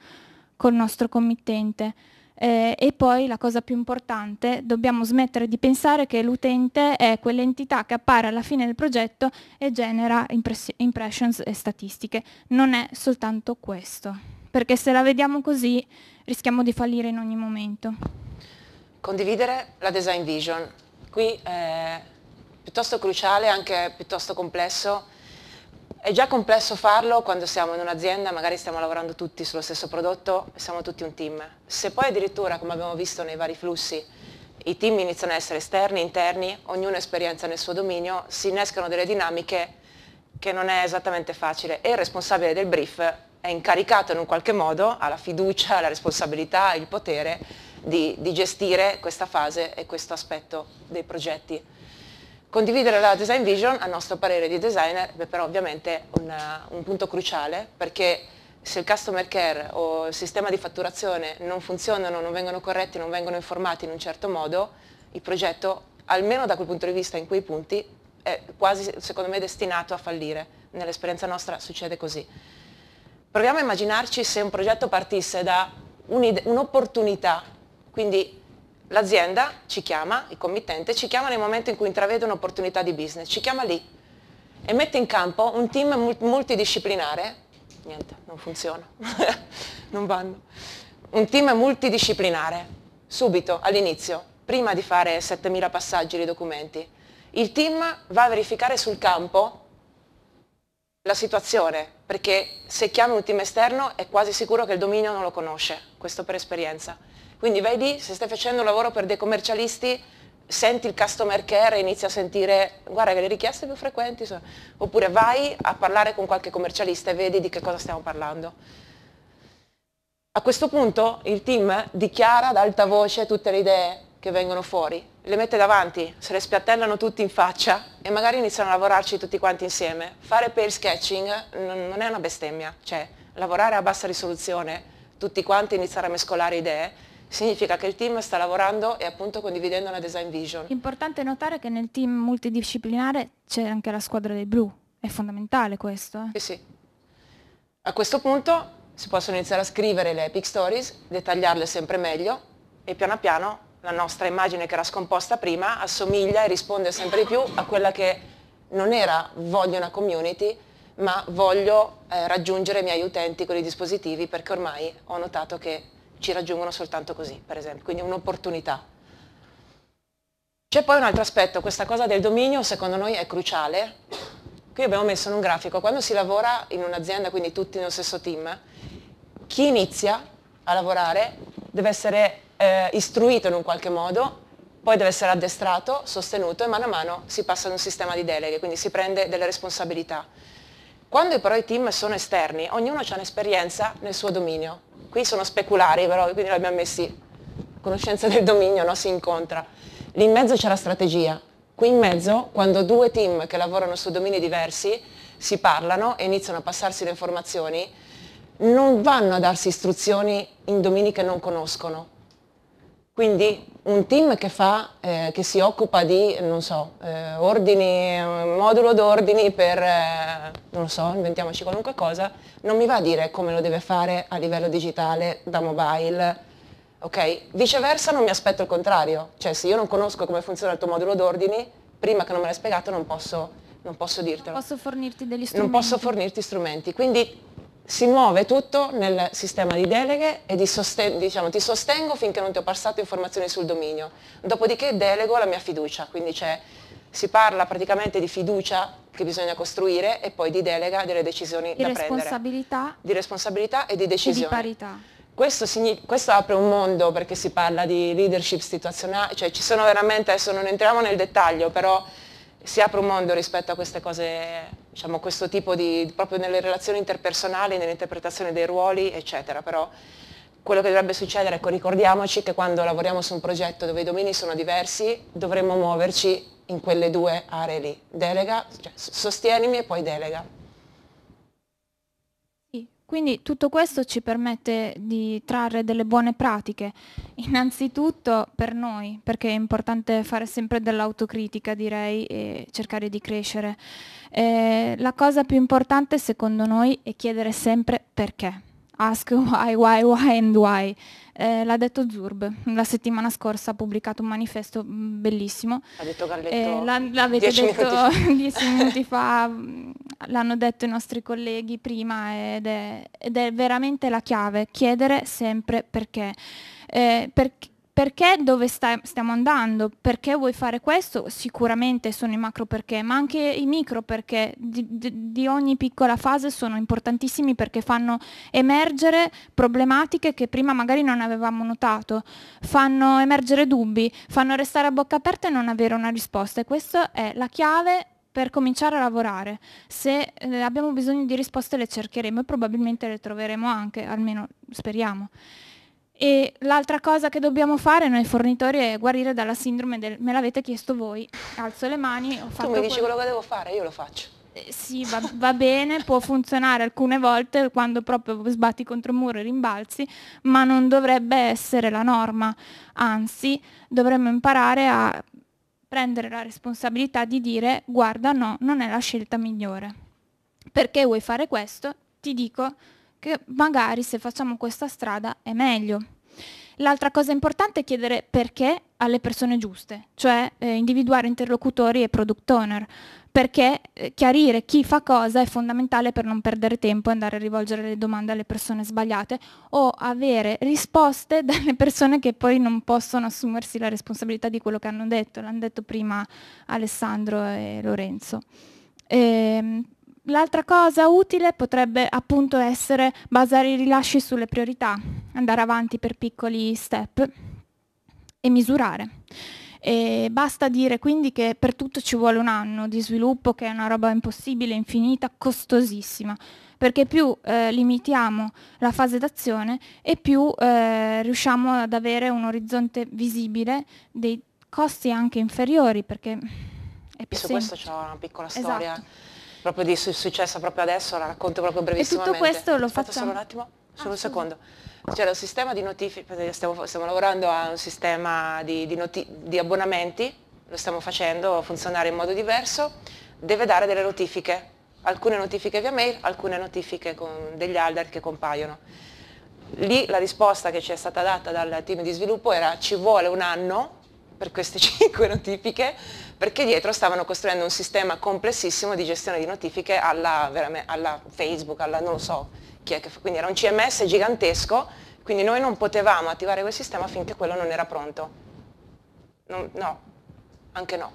Speaker 1: col nostro committente. Eh, e poi la cosa più importante, dobbiamo smettere di pensare che l'utente è quell'entità che appare alla fine del progetto e genera impress impressions e statistiche. Non è soltanto questo, perché se la vediamo così rischiamo di fallire in ogni momento
Speaker 2: condividere la design vision. Qui è eh, piuttosto cruciale, anche piuttosto complesso. È già complesso farlo quando siamo in un'azienda, magari stiamo lavorando tutti sullo stesso prodotto e siamo tutti un team. Se poi addirittura, come abbiamo visto nei vari flussi, i team iniziano a essere esterni, interni, ognuno esperienza nel suo dominio, si innescano delle dinamiche che non è esattamente facile e il responsabile del brief è incaricato in un qualche modo, ha la fiducia, la responsabilità, il potere di, di gestire questa fase e questo aspetto dei progetti. Condividere la design vision, a nostro parere di designer, è però ovviamente una, un punto cruciale perché se il customer care o il sistema di fatturazione non funzionano, non vengono corretti, non vengono informati in un certo modo, il progetto, almeno da quel punto di vista, in quei punti, è quasi, secondo me, destinato a fallire. Nell'esperienza nostra succede così. Proviamo a immaginarci se un progetto partisse da un'opportunità quindi l'azienda ci chiama, il committente, ci chiama nel momento in cui intravede un'opportunità di business, ci chiama lì e mette in campo un team multidisciplinare, niente, non funziona, non vanno, un team multidisciplinare, subito, all'inizio, prima di fare 7.000 passaggi di documenti, il team va a verificare sul campo la situazione, perché se chiami un team esterno è quasi sicuro che il dominio non lo conosce, questo per esperienza. Quindi vai lì, se stai facendo un lavoro per dei commercialisti, senti il customer care e inizi a sentire guarda che le richieste più frequenti sono... oppure vai a parlare con qualche commercialista e vedi di che cosa stiamo parlando. A questo punto il team dichiara ad alta voce tutte le idee che vengono fuori, le mette davanti, se le spiattellano tutti in faccia e magari iniziano a lavorarci tutti quanti insieme. Fare pale sketching non è una bestemmia, cioè lavorare a bassa risoluzione, tutti quanti iniziare a mescolare idee significa che il team sta lavorando e appunto condividendo una design vision.
Speaker 1: Importante notare che nel team multidisciplinare c'è anche la squadra dei blu, è fondamentale questo. Eh? Sì, sì.
Speaker 2: A questo punto si possono iniziare a scrivere le epic stories, dettagliarle sempre meglio e piano piano la nostra immagine che era scomposta prima assomiglia e risponde sempre di più a quella che non era voglio una community, ma voglio eh, raggiungere i miei utenti con i dispositivi perché ormai ho notato che ci raggiungono soltanto così, per esempio, quindi un'opportunità. C'è poi un altro aspetto, questa cosa del dominio secondo noi è cruciale. Qui abbiamo messo in un grafico, quando si lavora in un'azienda, quindi tutti nello stesso team, chi inizia a lavorare deve essere eh, istruito in un qualche modo, poi deve essere addestrato, sostenuto e mano a mano si passa ad un sistema di deleghe, quindi si prende delle responsabilità. Quando però i team sono esterni, ognuno ha un'esperienza nel suo dominio. Qui sono speculari però, quindi l'abbiamo messi. Conoscenza del dominio, no? Si incontra. Lì in mezzo c'è la strategia. Qui in mezzo, quando due team che lavorano su domini diversi si parlano e iniziano a passarsi le informazioni, non vanno a darsi istruzioni in domini che non conoscono. Quindi un team che, fa, eh, che si occupa di, non so, eh, ordini, modulo d'ordini per, eh, non so, inventiamoci qualunque cosa, non mi va a dire come lo deve fare a livello digitale, da mobile, ok? Viceversa non mi aspetto il contrario, cioè se io non conosco come funziona il tuo modulo d'ordini, prima che non me l'hai spiegato non posso, non posso dirtelo. Non posso fornirti degli strumenti. Non posso fornirti strumenti, quindi si muove tutto nel sistema di deleghe e di sosten diciamo, ti sostengo finché non ti ho passato informazioni sul dominio. Dopodiché delego la mia fiducia, quindi si parla praticamente di fiducia che bisogna costruire e poi di delega delle decisioni di da prendere. Di responsabilità e di decisioni. E di parità. Questo, questo, apre un mondo perché si parla di leadership situazionale, cioè ci sono veramente, adesso non entriamo nel dettaglio, però si apre un mondo rispetto a queste cose diciamo, questo tipo di, proprio nelle relazioni interpersonali, nell'interpretazione dei ruoli, eccetera, però quello che dovrebbe succedere, ecco, ricordiamoci che quando lavoriamo su un progetto dove i domini sono diversi, dovremmo muoverci in quelle due aree lì, delega, cioè sostienimi e poi delega.
Speaker 1: Quindi tutto questo ci permette di trarre delle buone pratiche, innanzitutto per noi, perché è importante fare sempre dell'autocritica direi e cercare di crescere. Eh, la cosa più importante secondo noi è chiedere sempre perché. Ask why, why, why and why eh, l'ha detto Zurb, la settimana scorsa ha pubblicato un manifesto mm, bellissimo. Ha detto Galletto. Eh, l'avete detto minuti dieci minuti fa, mm, l'hanno detto i nostri colleghi prima ed è, ed è veramente la chiave, chiedere sempre perché. Eh, perché perché dove sta, stiamo andando, perché vuoi fare questo, sicuramente sono i macro perché, ma anche i micro perché di, di, di ogni piccola fase sono importantissimi perché fanno emergere problematiche che prima magari non avevamo notato, fanno emergere dubbi, fanno restare a bocca aperta e non avere una risposta e questa è la chiave per cominciare a lavorare. Se eh, abbiamo bisogno di risposte le cercheremo e probabilmente le troveremo anche, almeno speriamo. E l'altra cosa che dobbiamo fare noi fornitori è guarire dalla sindrome del me l'avete chiesto voi, alzo le mani, ho fatto... Tu mi dici quello, quello che devo
Speaker 2: fare, io lo faccio. Eh,
Speaker 1: sì, va, va bene, può funzionare alcune volte quando proprio sbatti contro un muro e rimbalzi, ma non dovrebbe essere la norma, anzi dovremmo imparare a prendere la responsabilità di dire guarda no, non è la scelta migliore. Perché vuoi fare questo? Ti dico che magari se facciamo questa strada è meglio. L'altra cosa importante è chiedere perché alle persone giuste, cioè eh, individuare interlocutori e product owner, perché eh, chiarire chi fa cosa è fondamentale per non perdere tempo e andare a rivolgere le domande alle persone sbagliate o avere risposte dalle persone che poi non possono assumersi la responsabilità di quello che hanno detto, l'hanno detto prima Alessandro e Lorenzo. Ehm, L'altra cosa utile potrebbe appunto essere basare i rilasci sulle priorità, andare avanti per piccoli step e misurare. E basta dire quindi che per tutto ci vuole un anno di sviluppo, che è una roba impossibile, infinita, costosissima, perché più eh, limitiamo la fase d'azione e più eh, riusciamo ad avere un orizzonte visibile dei costi anche inferiori, perché è più e su questo c'è
Speaker 2: una piccola storia. Esatto proprio di successo proprio adesso, la racconto proprio brevissimamente. E tutto questo lo Aspetta facciamo? solo un attimo, ah, solo ah, un secondo. C'era un sistema di notifiche, stiamo, stiamo, lavorando a un sistema di, di, di abbonamenti, lo stiamo facendo funzionare in modo diverso, deve dare delle notifiche, alcune notifiche via mail, alcune notifiche con degli alert che compaiono. Lì la risposta che ci è stata data dal team di sviluppo era ci vuole un anno per queste 5 notifiche perché dietro stavano costruendo un sistema complessissimo di gestione di notifiche alla, alla Facebook, alla non lo so chi è che fa, quindi era un CMS gigantesco, quindi noi non potevamo attivare quel sistema finché quello non era pronto. Non, no, anche no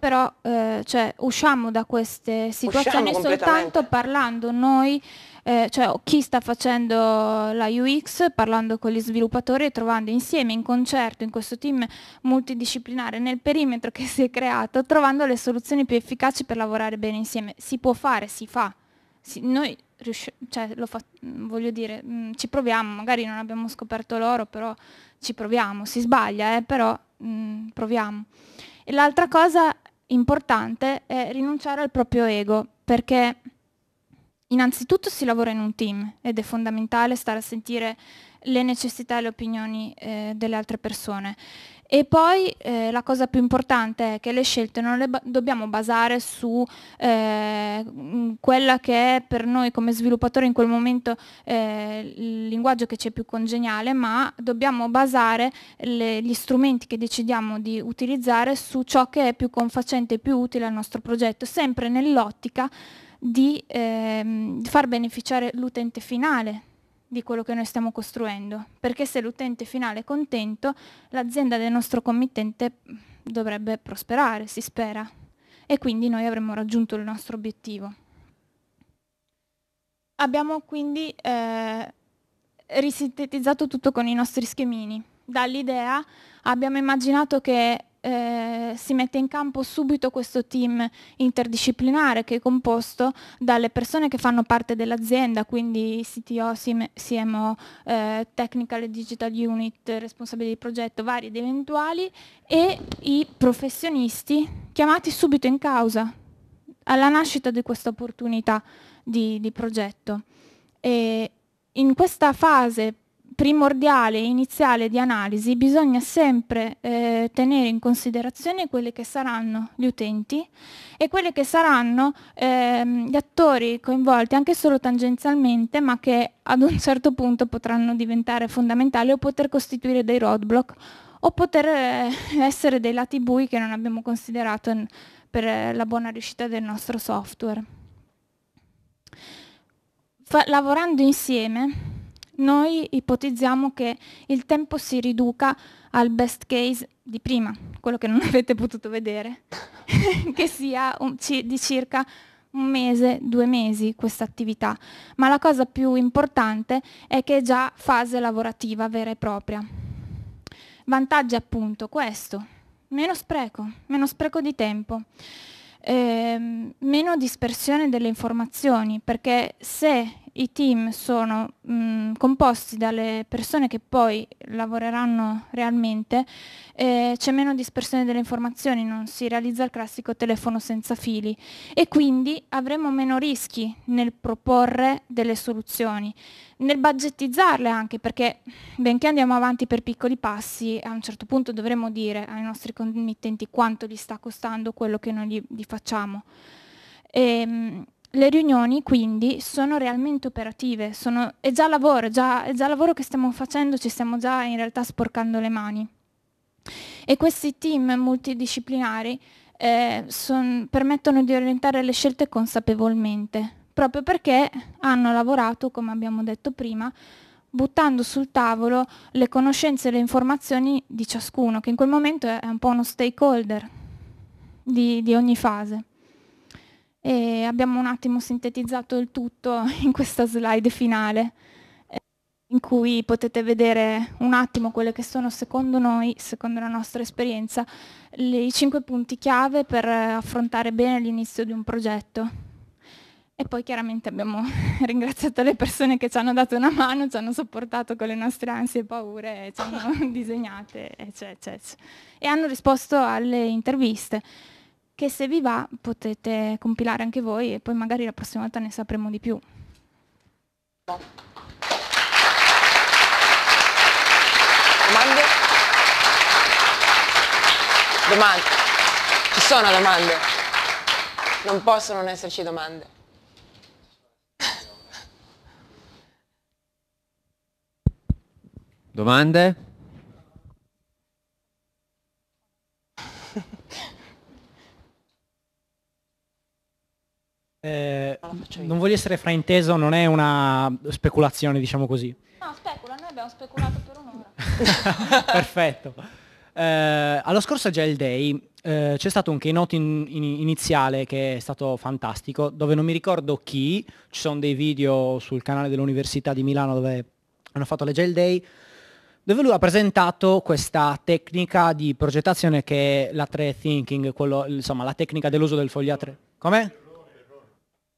Speaker 1: però eh, cioè, usciamo da queste situazioni soltanto parlando noi, eh, cioè chi sta facendo la UX, parlando con gli sviluppatori e trovando insieme in concerto, in questo team multidisciplinare, nel perimetro che si è creato, trovando le soluzioni più efficaci per lavorare bene insieme. Si può fare, si fa. Si, noi cioè, fa, voglio dire, mh, mm, ci proviamo, magari non abbiamo scoperto l'oro, però ci proviamo, si sbaglia, eh, però mh, mm, proviamo. E l'altra cosa importante è rinunciare al proprio ego, perché innanzitutto si lavora in un team ed è fondamentale stare a sentire le necessità e le opinioni eh, delle altre persone e poi eh, la cosa più importante è che le scelte non le ba- dobbiamo basare su eh, mm, quella che è per noi come sviluppatore in quel momento eh, il linguaggio che ci è più congeniale, ma dobbiamo basare le, gli strumenti che decidiamo di utilizzare su ciò che è più confacente e più utile al nostro progetto, sempre nell'ottica di ehm, far beneficiare l'utente finale di quello che noi stiamo costruendo, perché se l'utente finale è contento, l'azienda del nostro committente dovrebbe prosperare, si spera, e quindi noi avremmo raggiunto il nostro obiettivo. Abbiamo quindi eh, risintetizzato tutto con i nostri schemini. Dall'idea abbiamo immaginato che eh, si mette in campo subito questo team interdisciplinare che è composto dalle persone che fanno parte dell'azienda, quindi CTO, CMO, eh, Technical Digital Unit, responsabili di progetto, vari ed eventuali, e i professionisti chiamati subito in causa alla nascita di questa opportunità di, di progetto. E in questa fase primordiale iniziale di analisi bisogna sempre eh, tenere in considerazione quelli che saranno gli utenti e quelli che saranno ehm, gli attori coinvolti anche solo tangenzialmente ma che ad un certo punto potranno diventare fondamentali o poter costituire dei roadblock o poter eh, essere dei lati bui che non abbiamo considerato in, per eh, la buona riuscita del nostro software. Fa lavorando insieme noi ipotizziamo che il tempo si riduca al best case di prima, quello che non avete potuto vedere, che sia un, ci, di circa un mese, due mesi questa attività, ma la cosa più importante è che è già fase lavorativa vera e propria. Vantaggi appunto questo, meno spreco, meno spreco di tempo. Eh, meno dispersione delle informazioni, perché se i team sono mh, mm, composti dalle persone che poi lavoreranno realmente, eh, c'è meno dispersione delle informazioni, non si realizza il classico telefono senza fili e quindi avremo meno rischi nel proporre delle soluzioni, nel budgetizzarle anche perché benché andiamo avanti per piccoli passi, a un certo punto dovremo dire ai nostri committenti quanto gli sta costando quello che noi gli, gli facciamo. E, ehm, le riunioni quindi sono realmente operative, sono, è già lavoro, già, è già lavoro che stiamo facendo, ci stiamo già in realtà sporcando le mani. E questi team multidisciplinari eh, son, permettono di orientare le scelte consapevolmente, proprio perché hanno lavorato, come abbiamo detto prima, buttando sul tavolo le conoscenze e le informazioni di ciascuno, che in quel momento è un po' uno stakeholder di, di ogni fase e abbiamo un attimo sintetizzato il tutto in questa slide finale eh, in cui potete vedere un attimo quelle che sono secondo noi, secondo la nostra esperienza, le, i cinque punti chiave per affrontare bene l'inizio di un progetto. E poi chiaramente abbiamo ringraziato le persone che ci hanno dato una mano, ci hanno sopportato con le nostre ansie e paure, ci hanno disegnate, eccetera, cioè, cioè, eccetera. Cioè, e hanno risposto alle interviste che se vi va potete compilare anche voi e poi magari la prossima volta ne sapremo di più.
Speaker 2: Domande? Domande? Ci sono domande? Non possono non esserci domande.
Speaker 3: Domande?
Speaker 4: Eh, non voglio essere frainteso, non è una speculazione, diciamo così.
Speaker 1: No, specula, noi abbiamo speculato per un'ora.
Speaker 4: Perfetto. Eh, allo scorso Agile Day eh, c'è stato un keynote in, in, iniziale che è stato fantastico, dove non mi ricordo chi, ci sono dei video sul canale dell'Università di Milano dove hanno fatto l'Agile Day, dove lui ha presentato questa tecnica di progettazione che è la 3 Thinking, quello, insomma la tecnica dell'uso del foglio A3. Come?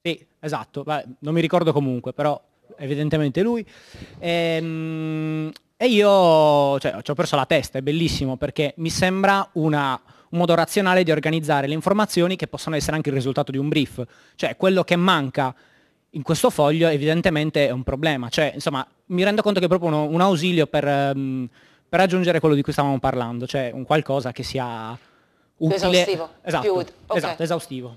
Speaker 4: Sì, esatto, Beh, non mi ricordo comunque, però evidentemente lui. Ehm, e io cioè, ci ho perso la testa, è bellissimo perché mi sembra una, un modo razionale di organizzare le informazioni che possono essere anche il risultato di un brief. Cioè quello che manca in questo foglio evidentemente è un problema. Cioè, insomma, mi rendo conto che è proprio uno, un ausilio per, um, per, raggiungere quello di cui stavamo parlando, cioè un qualcosa che sia utile. esaustivo. Esatto, Più, okay. esatto esaustivo.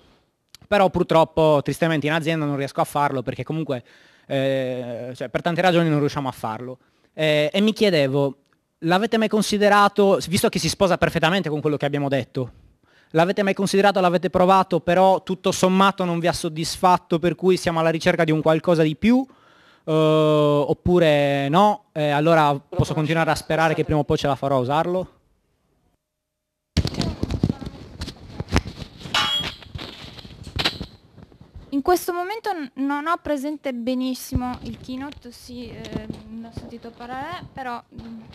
Speaker 4: Però purtroppo, tristemente, in azienda non riesco a farlo perché comunque eh, cioè, per tante ragioni non riusciamo a farlo. Eh, e mi chiedevo, l'avete mai considerato, visto che si sposa perfettamente con quello che abbiamo detto, l'avete mai considerato, l'avete provato, però tutto sommato non vi ha soddisfatto, per cui siamo alla ricerca di un qualcosa di più? Eh, oppure no? Eh, allora posso continuare a sperare che prima o poi ce la farò a usarlo?
Speaker 1: questo momento non ho presente benissimo il keynote, sì, eh, ho sentito parlare, però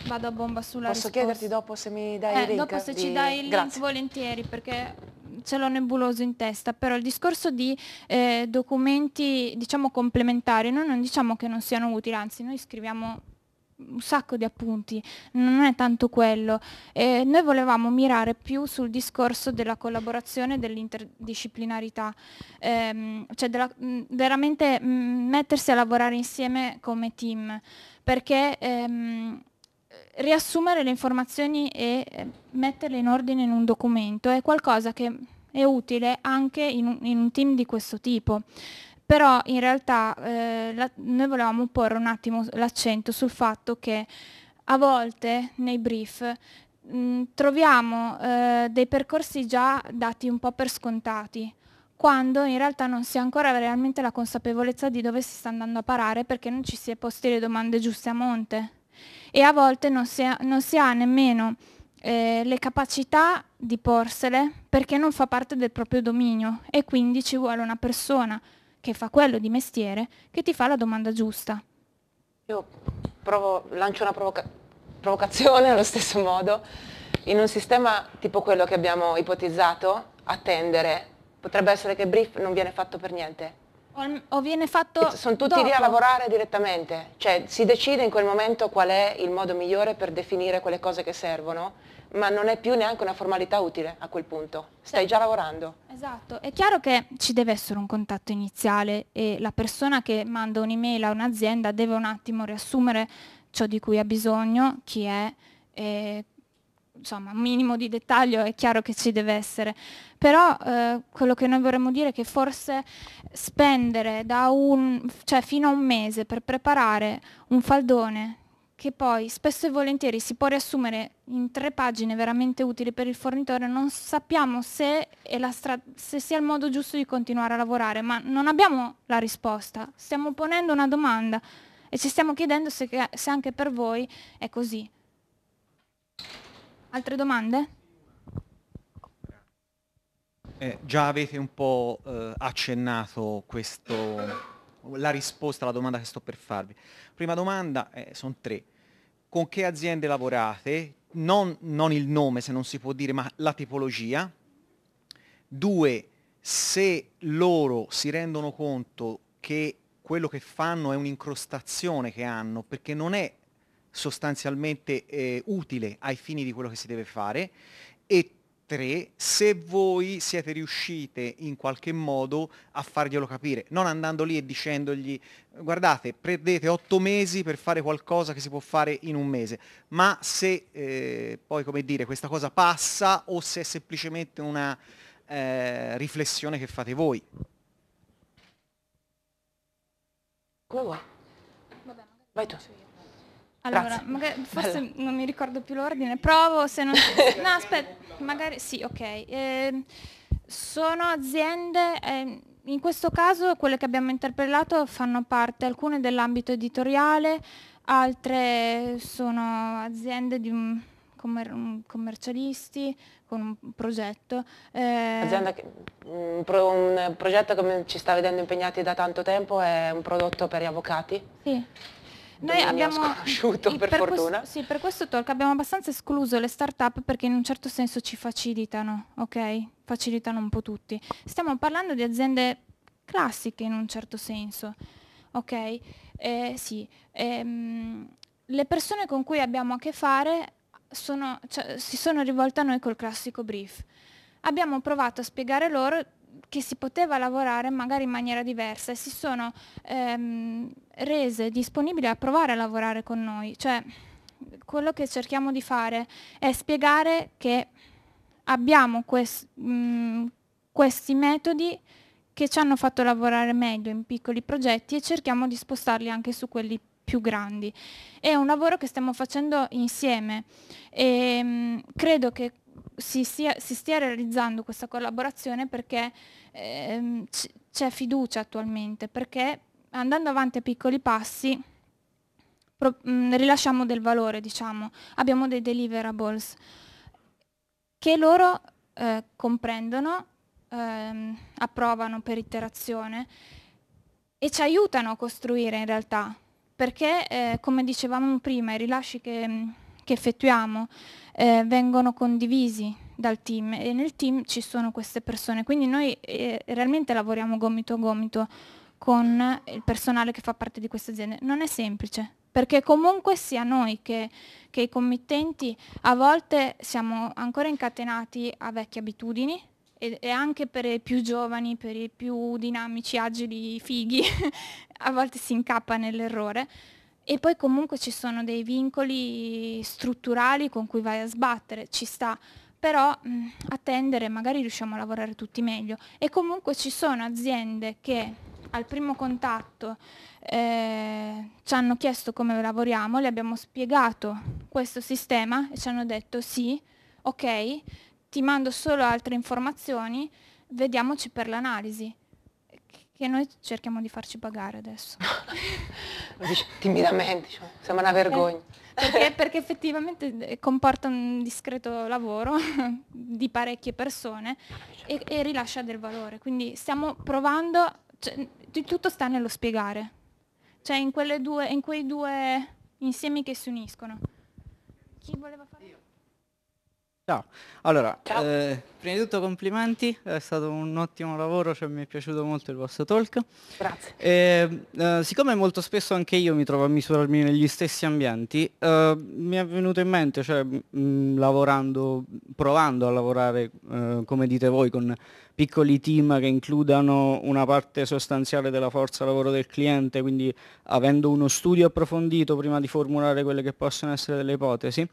Speaker 1: vado a bomba sulla Posso risposta. chiederti dopo se mi dai eh, il link? Dopo se di... ci dai il link volentieri, perché ce l'ho nebuloso in testa, però il discorso di eh, documenti diciamo complementari, noi non diciamo che non siano utili, anzi noi scriviamo un sacco di appunti, non è tanto quello. Eh, noi volevamo mirare più sul discorso della collaborazione e dell'interdisciplinarità, ehm, cioè della, mh, mm, veramente mh, mm, mettersi a lavorare insieme come team, perché ehm, riassumere le informazioni e eh, metterle in ordine in un documento è qualcosa che è utile anche in in un team di questo tipo però in realtà eh, la, noi volevamo porre un attimo l'accento sul fatto che a volte nei brief mh, mm, troviamo eh, dei percorsi già dati un po' per scontati quando in realtà non si ha ancora realmente la consapevolezza di dove si sta andando a parare perché non ci si è posti le domande giuste a monte e a volte non si ha, non si ha nemmeno eh, le capacità di porsele perché non fa parte del proprio dominio e quindi ci vuole una persona che fa quello di mestiere, che ti fa la domanda giusta.
Speaker 2: Io provo, lancio una provoca provocazione allo stesso modo. In un sistema tipo quello che abbiamo ipotizzato, attendere potrebbe essere che il brief non viene fatto per niente.
Speaker 1: O, o viene fatto e Sono tutti dopo. lì a lavorare
Speaker 2: direttamente, cioè si decide in quel momento qual è il modo migliore per definire quelle cose che servono ma non è più neanche una formalità utile a quel punto, stai sì. già certo. lavorando.
Speaker 1: Esatto, è chiaro che ci deve essere un contatto iniziale e la persona che manda un'email a un'azienda deve un attimo riassumere ciò di cui ha bisogno, chi è, e, insomma un minimo di dettaglio è chiaro che ci deve essere, però eh, quello che noi vorremmo dire è che forse spendere un, cioè fino a un mese per preparare un faldone che poi spesso e volentieri si può riassumere in tre pagine veramente utili per il fornitore, non sappiamo se, stra- se, sia il modo giusto di continuare a lavorare, ma non abbiamo la risposta, stiamo ponendo una domanda e ci stiamo chiedendo se, se anche per voi è così. Altre domande?
Speaker 4: Eh, già avete un po' eh, accennato questo, la risposta alla domanda che sto per farvi. Prima domanda, eh, sono tre con che aziende lavorate, non, non il nome se non si può dire, ma la tipologia. Due, se loro si rendono conto che quello che fanno è un'incrostazione che hanno, perché non è sostanzialmente eh, utile ai fini di quello che si deve fare. E 3 se voi siete riuscite in qualche modo a farglielo capire, non andando lì e dicendogli guardate, prendete otto mesi per fare qualcosa che si può fare in un mese, ma se eh, poi come dire questa cosa passa o se è semplicemente una eh, riflessione che fate voi.
Speaker 1: Come vuoi? Vai tu. Allora, magari, forse allora. non mi ricordo più l'ordine, provo se non... no, aspetta, magari sì, ok. Eh, sono aziende, eh, in questo caso quelle che abbiamo interpellato fanno parte alcune dell'ambito editoriale, altre sono aziende di un commer commercialisti con un progetto. Eh...
Speaker 2: Che, un, mm, pro, un progetto che ci sta vedendo impegnati da tanto tempo è un prodotto per gli avvocati. Sì noi abbiamo sconosciuto
Speaker 1: per, per fortuna. Questo, sì, per questo talk abbiamo abbastanza escluso le start-up perché in un certo senso ci facilitano, ok? Facilitano un po' tutti. Stiamo parlando di aziende classiche in un certo senso, ok? Eh, sì, ehm, le persone con cui abbiamo a che fare sono, cioè, si sono rivolte a noi col classico brief. Abbiamo provato a spiegare loro che si poteva lavorare magari in maniera diversa e si sono ehm, rese disponibili a provare a lavorare con noi. Cioè, quello che cerchiamo di fare è spiegare che abbiamo quest, mh, mm, questi metodi che ci hanno fatto lavorare meglio in piccoli progetti e cerchiamo di spostarli anche su quelli più grandi. È un lavoro che stiamo facendo insieme e mh, mm, credo che si, sia, si, stia realizzando questa collaborazione perché ehm, c'è fiducia attualmente, perché andando avanti a piccoli passi pro, mh, mm, rilasciamo del valore, diciamo, abbiamo dei deliverables che loro eh, comprendono, ehm, approvano per iterazione e ci aiutano a costruire in realtà, perché eh, come dicevamo prima, i rilasci che mh, mm, che effettuiamo eh, vengono condivisi dal team e nel team ci sono queste persone, quindi noi eh, realmente lavoriamo gomito a gomito con il personale che fa parte di queste aziende. Non è semplice, perché comunque sia noi che, che, i committenti a volte siamo ancora incatenati a vecchie abitudini e, e anche per i più giovani, per i più dinamici, agili, fighi, a volte si incappa nell'errore e poi comunque ci sono dei vincoli strutturali con cui vai a sbattere, ci sta, però mh, attendere magari riusciamo a lavorare tutti meglio. E comunque ci sono aziende che al primo contatto eh, ci hanno chiesto come lavoriamo, le abbiamo spiegato questo sistema e ci hanno detto sì, ok, ti mando solo altre informazioni, vediamoci per l'analisi che noi cerchiamo di farci pagare adesso.
Speaker 2: Lo dici timidamente, diciamo,
Speaker 1: sembra una eh, vergogna. perché, perché, effettivamente eh, comporta un discreto lavoro di parecchie persone e, e, rilascia del valore. Quindi stiamo provando, cioè, tutto sta nello spiegare, cioè in, quelle due, in quei due insiemi che si uniscono. Chi voleva fare? Io.
Speaker 3: Ciao, allora, Ciao. Eh, prima di tutto complimenti, è stato un ottimo lavoro, cioè, mi è piaciuto molto il vostro talk. Grazie. E, eh, siccome molto spesso anche io mi trovo a misurarmi negli stessi ambienti, eh, mi è venuto in mente, cioè, mh, lavorando, provando a lavorare, eh, come dite voi, con piccoli team che includano una parte sostanziale della forza lavoro del cliente, quindi avendo uno studio approfondito prima di formulare quelle che possono essere delle ipotesi,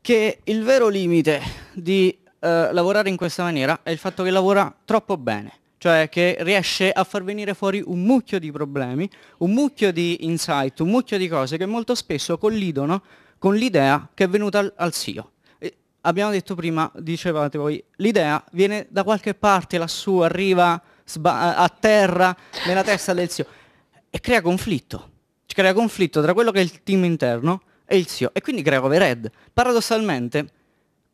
Speaker 3: che il vero limite di eh, lavorare in questa maniera è il fatto che lavora troppo bene, cioè che riesce a far venire fuori un mucchio di problemi, un mucchio di insight, un mucchio di cose che molto spesso collidono con l'idea che è venuta al, al CEO. E abbiamo detto prima, dicevate voi, l'idea viene da qualche parte lassù, arriva sba- a terra nella testa del CEO e crea conflitto. Crea conflitto tra quello che è il team interno e il zio, e quindi crea overhead. Paradossalmente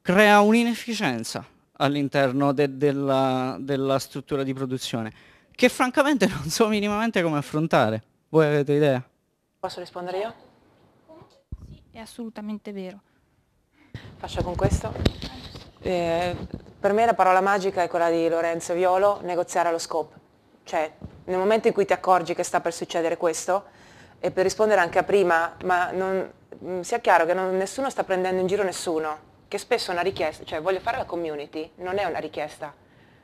Speaker 3: crea un'inefficienza all'interno de della, della struttura di produzione, che francamente non so minimamente come affrontare. Voi avete idea?
Speaker 2: Posso rispondere io?
Speaker 1: Sì, è assolutamente vero. Faccio con questo.
Speaker 2: Eh, per me la parola magica è quella di Lorenzo Violo, negoziare allo scope. Cioè, nel momento in cui ti accorgi che sta per succedere questo, e per rispondere anche a prima, ma non, Mm, sia chiaro che non, nessuno sta prendendo in giro nessuno, che spesso è una richiesta, cioè voglio fare la community, non è una richiesta.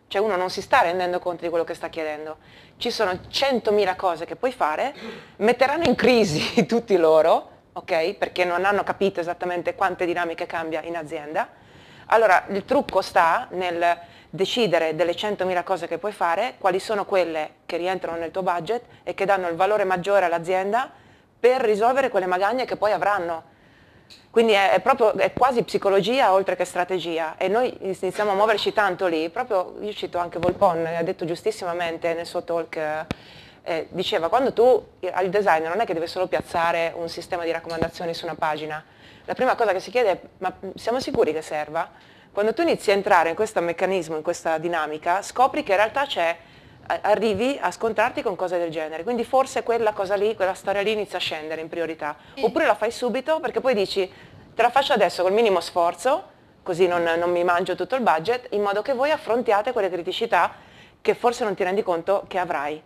Speaker 2: Cioè uno non si sta rendendo conto di quello che sta chiedendo. Ci sono 100.000 cose che puoi fare, metteranno in crisi tutti loro, ok? Perché non hanno capito esattamente quante dinamiche cambia in azienda. Allora il trucco sta nel decidere delle 100.000 cose che puoi fare, quali sono quelle che rientrano nel tuo budget e che danno il valore maggiore all'azienda per risolvere quelle magagne che poi avranno. Quindi è, è, proprio, è quasi psicologia oltre che strategia e noi iniziamo a muoverci tanto lì, proprio io cito anche Volpon, ha detto giustissimamente nel suo talk, eh, diceva quando tu, il designer non è che deve solo piazzare un sistema di raccomandazioni su una pagina, la prima cosa che si chiede è ma siamo sicuri che serva? Quando tu inizi a entrare in questo meccanismo, in questa dinamica, scopri che in realtà c'è arrivi a scontrarti con cose del genere, quindi forse quella cosa lì, quella storia lì inizia a scendere in priorità, sì. oppure la fai subito perché poi dici te la faccio adesso col minimo sforzo, così non, non mi mangio tutto il budget, in modo che voi affrontiate quelle criticità che forse non ti rendi conto che avrai.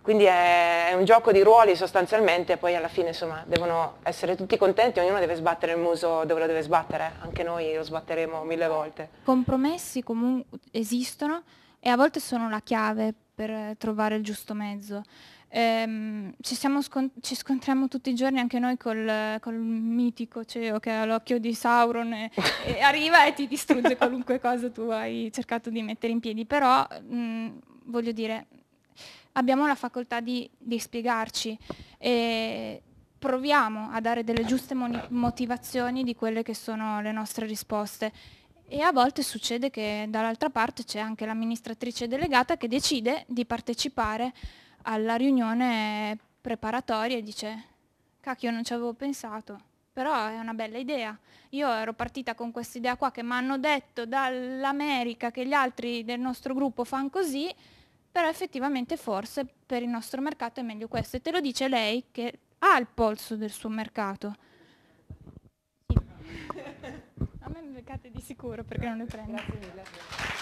Speaker 2: Quindi è un gioco di ruoli sostanzialmente, poi alla fine insomma devono essere tutti contenti, ognuno deve sbattere il muso dove lo deve sbattere, anche noi lo sbatteremo mille volte.
Speaker 1: Compromessi comunque esistono, e a volte sono la chiave per trovare il giusto mezzo. Ehm, ci, scont- ci, scontriamo tutti i giorni anche noi col, col mitico CEO che ha l'occhio di Sauron e, e arriva e ti distrugge qualunque cosa tu hai cercato di mettere in piedi, però mh, mm, voglio dire, abbiamo la facoltà di, di spiegarci e proviamo a dare delle giuste motivazioni di quelle che sono le nostre risposte. E a volte succede che dall'altra parte c'è anche l'amministratrice delegata che decide di partecipare alla riunione preparatoria e dice cacchio non ci avevo pensato, però è una bella idea. Io ero partita con questa idea qua che mi hanno detto dall'America che gli altri del nostro gruppo fanno così, però effettivamente forse per il nostro mercato è meglio questo. E te lo dice lei che ha il polso del suo mercato. mancate di sicuro perché non le prendo. Grazie mille.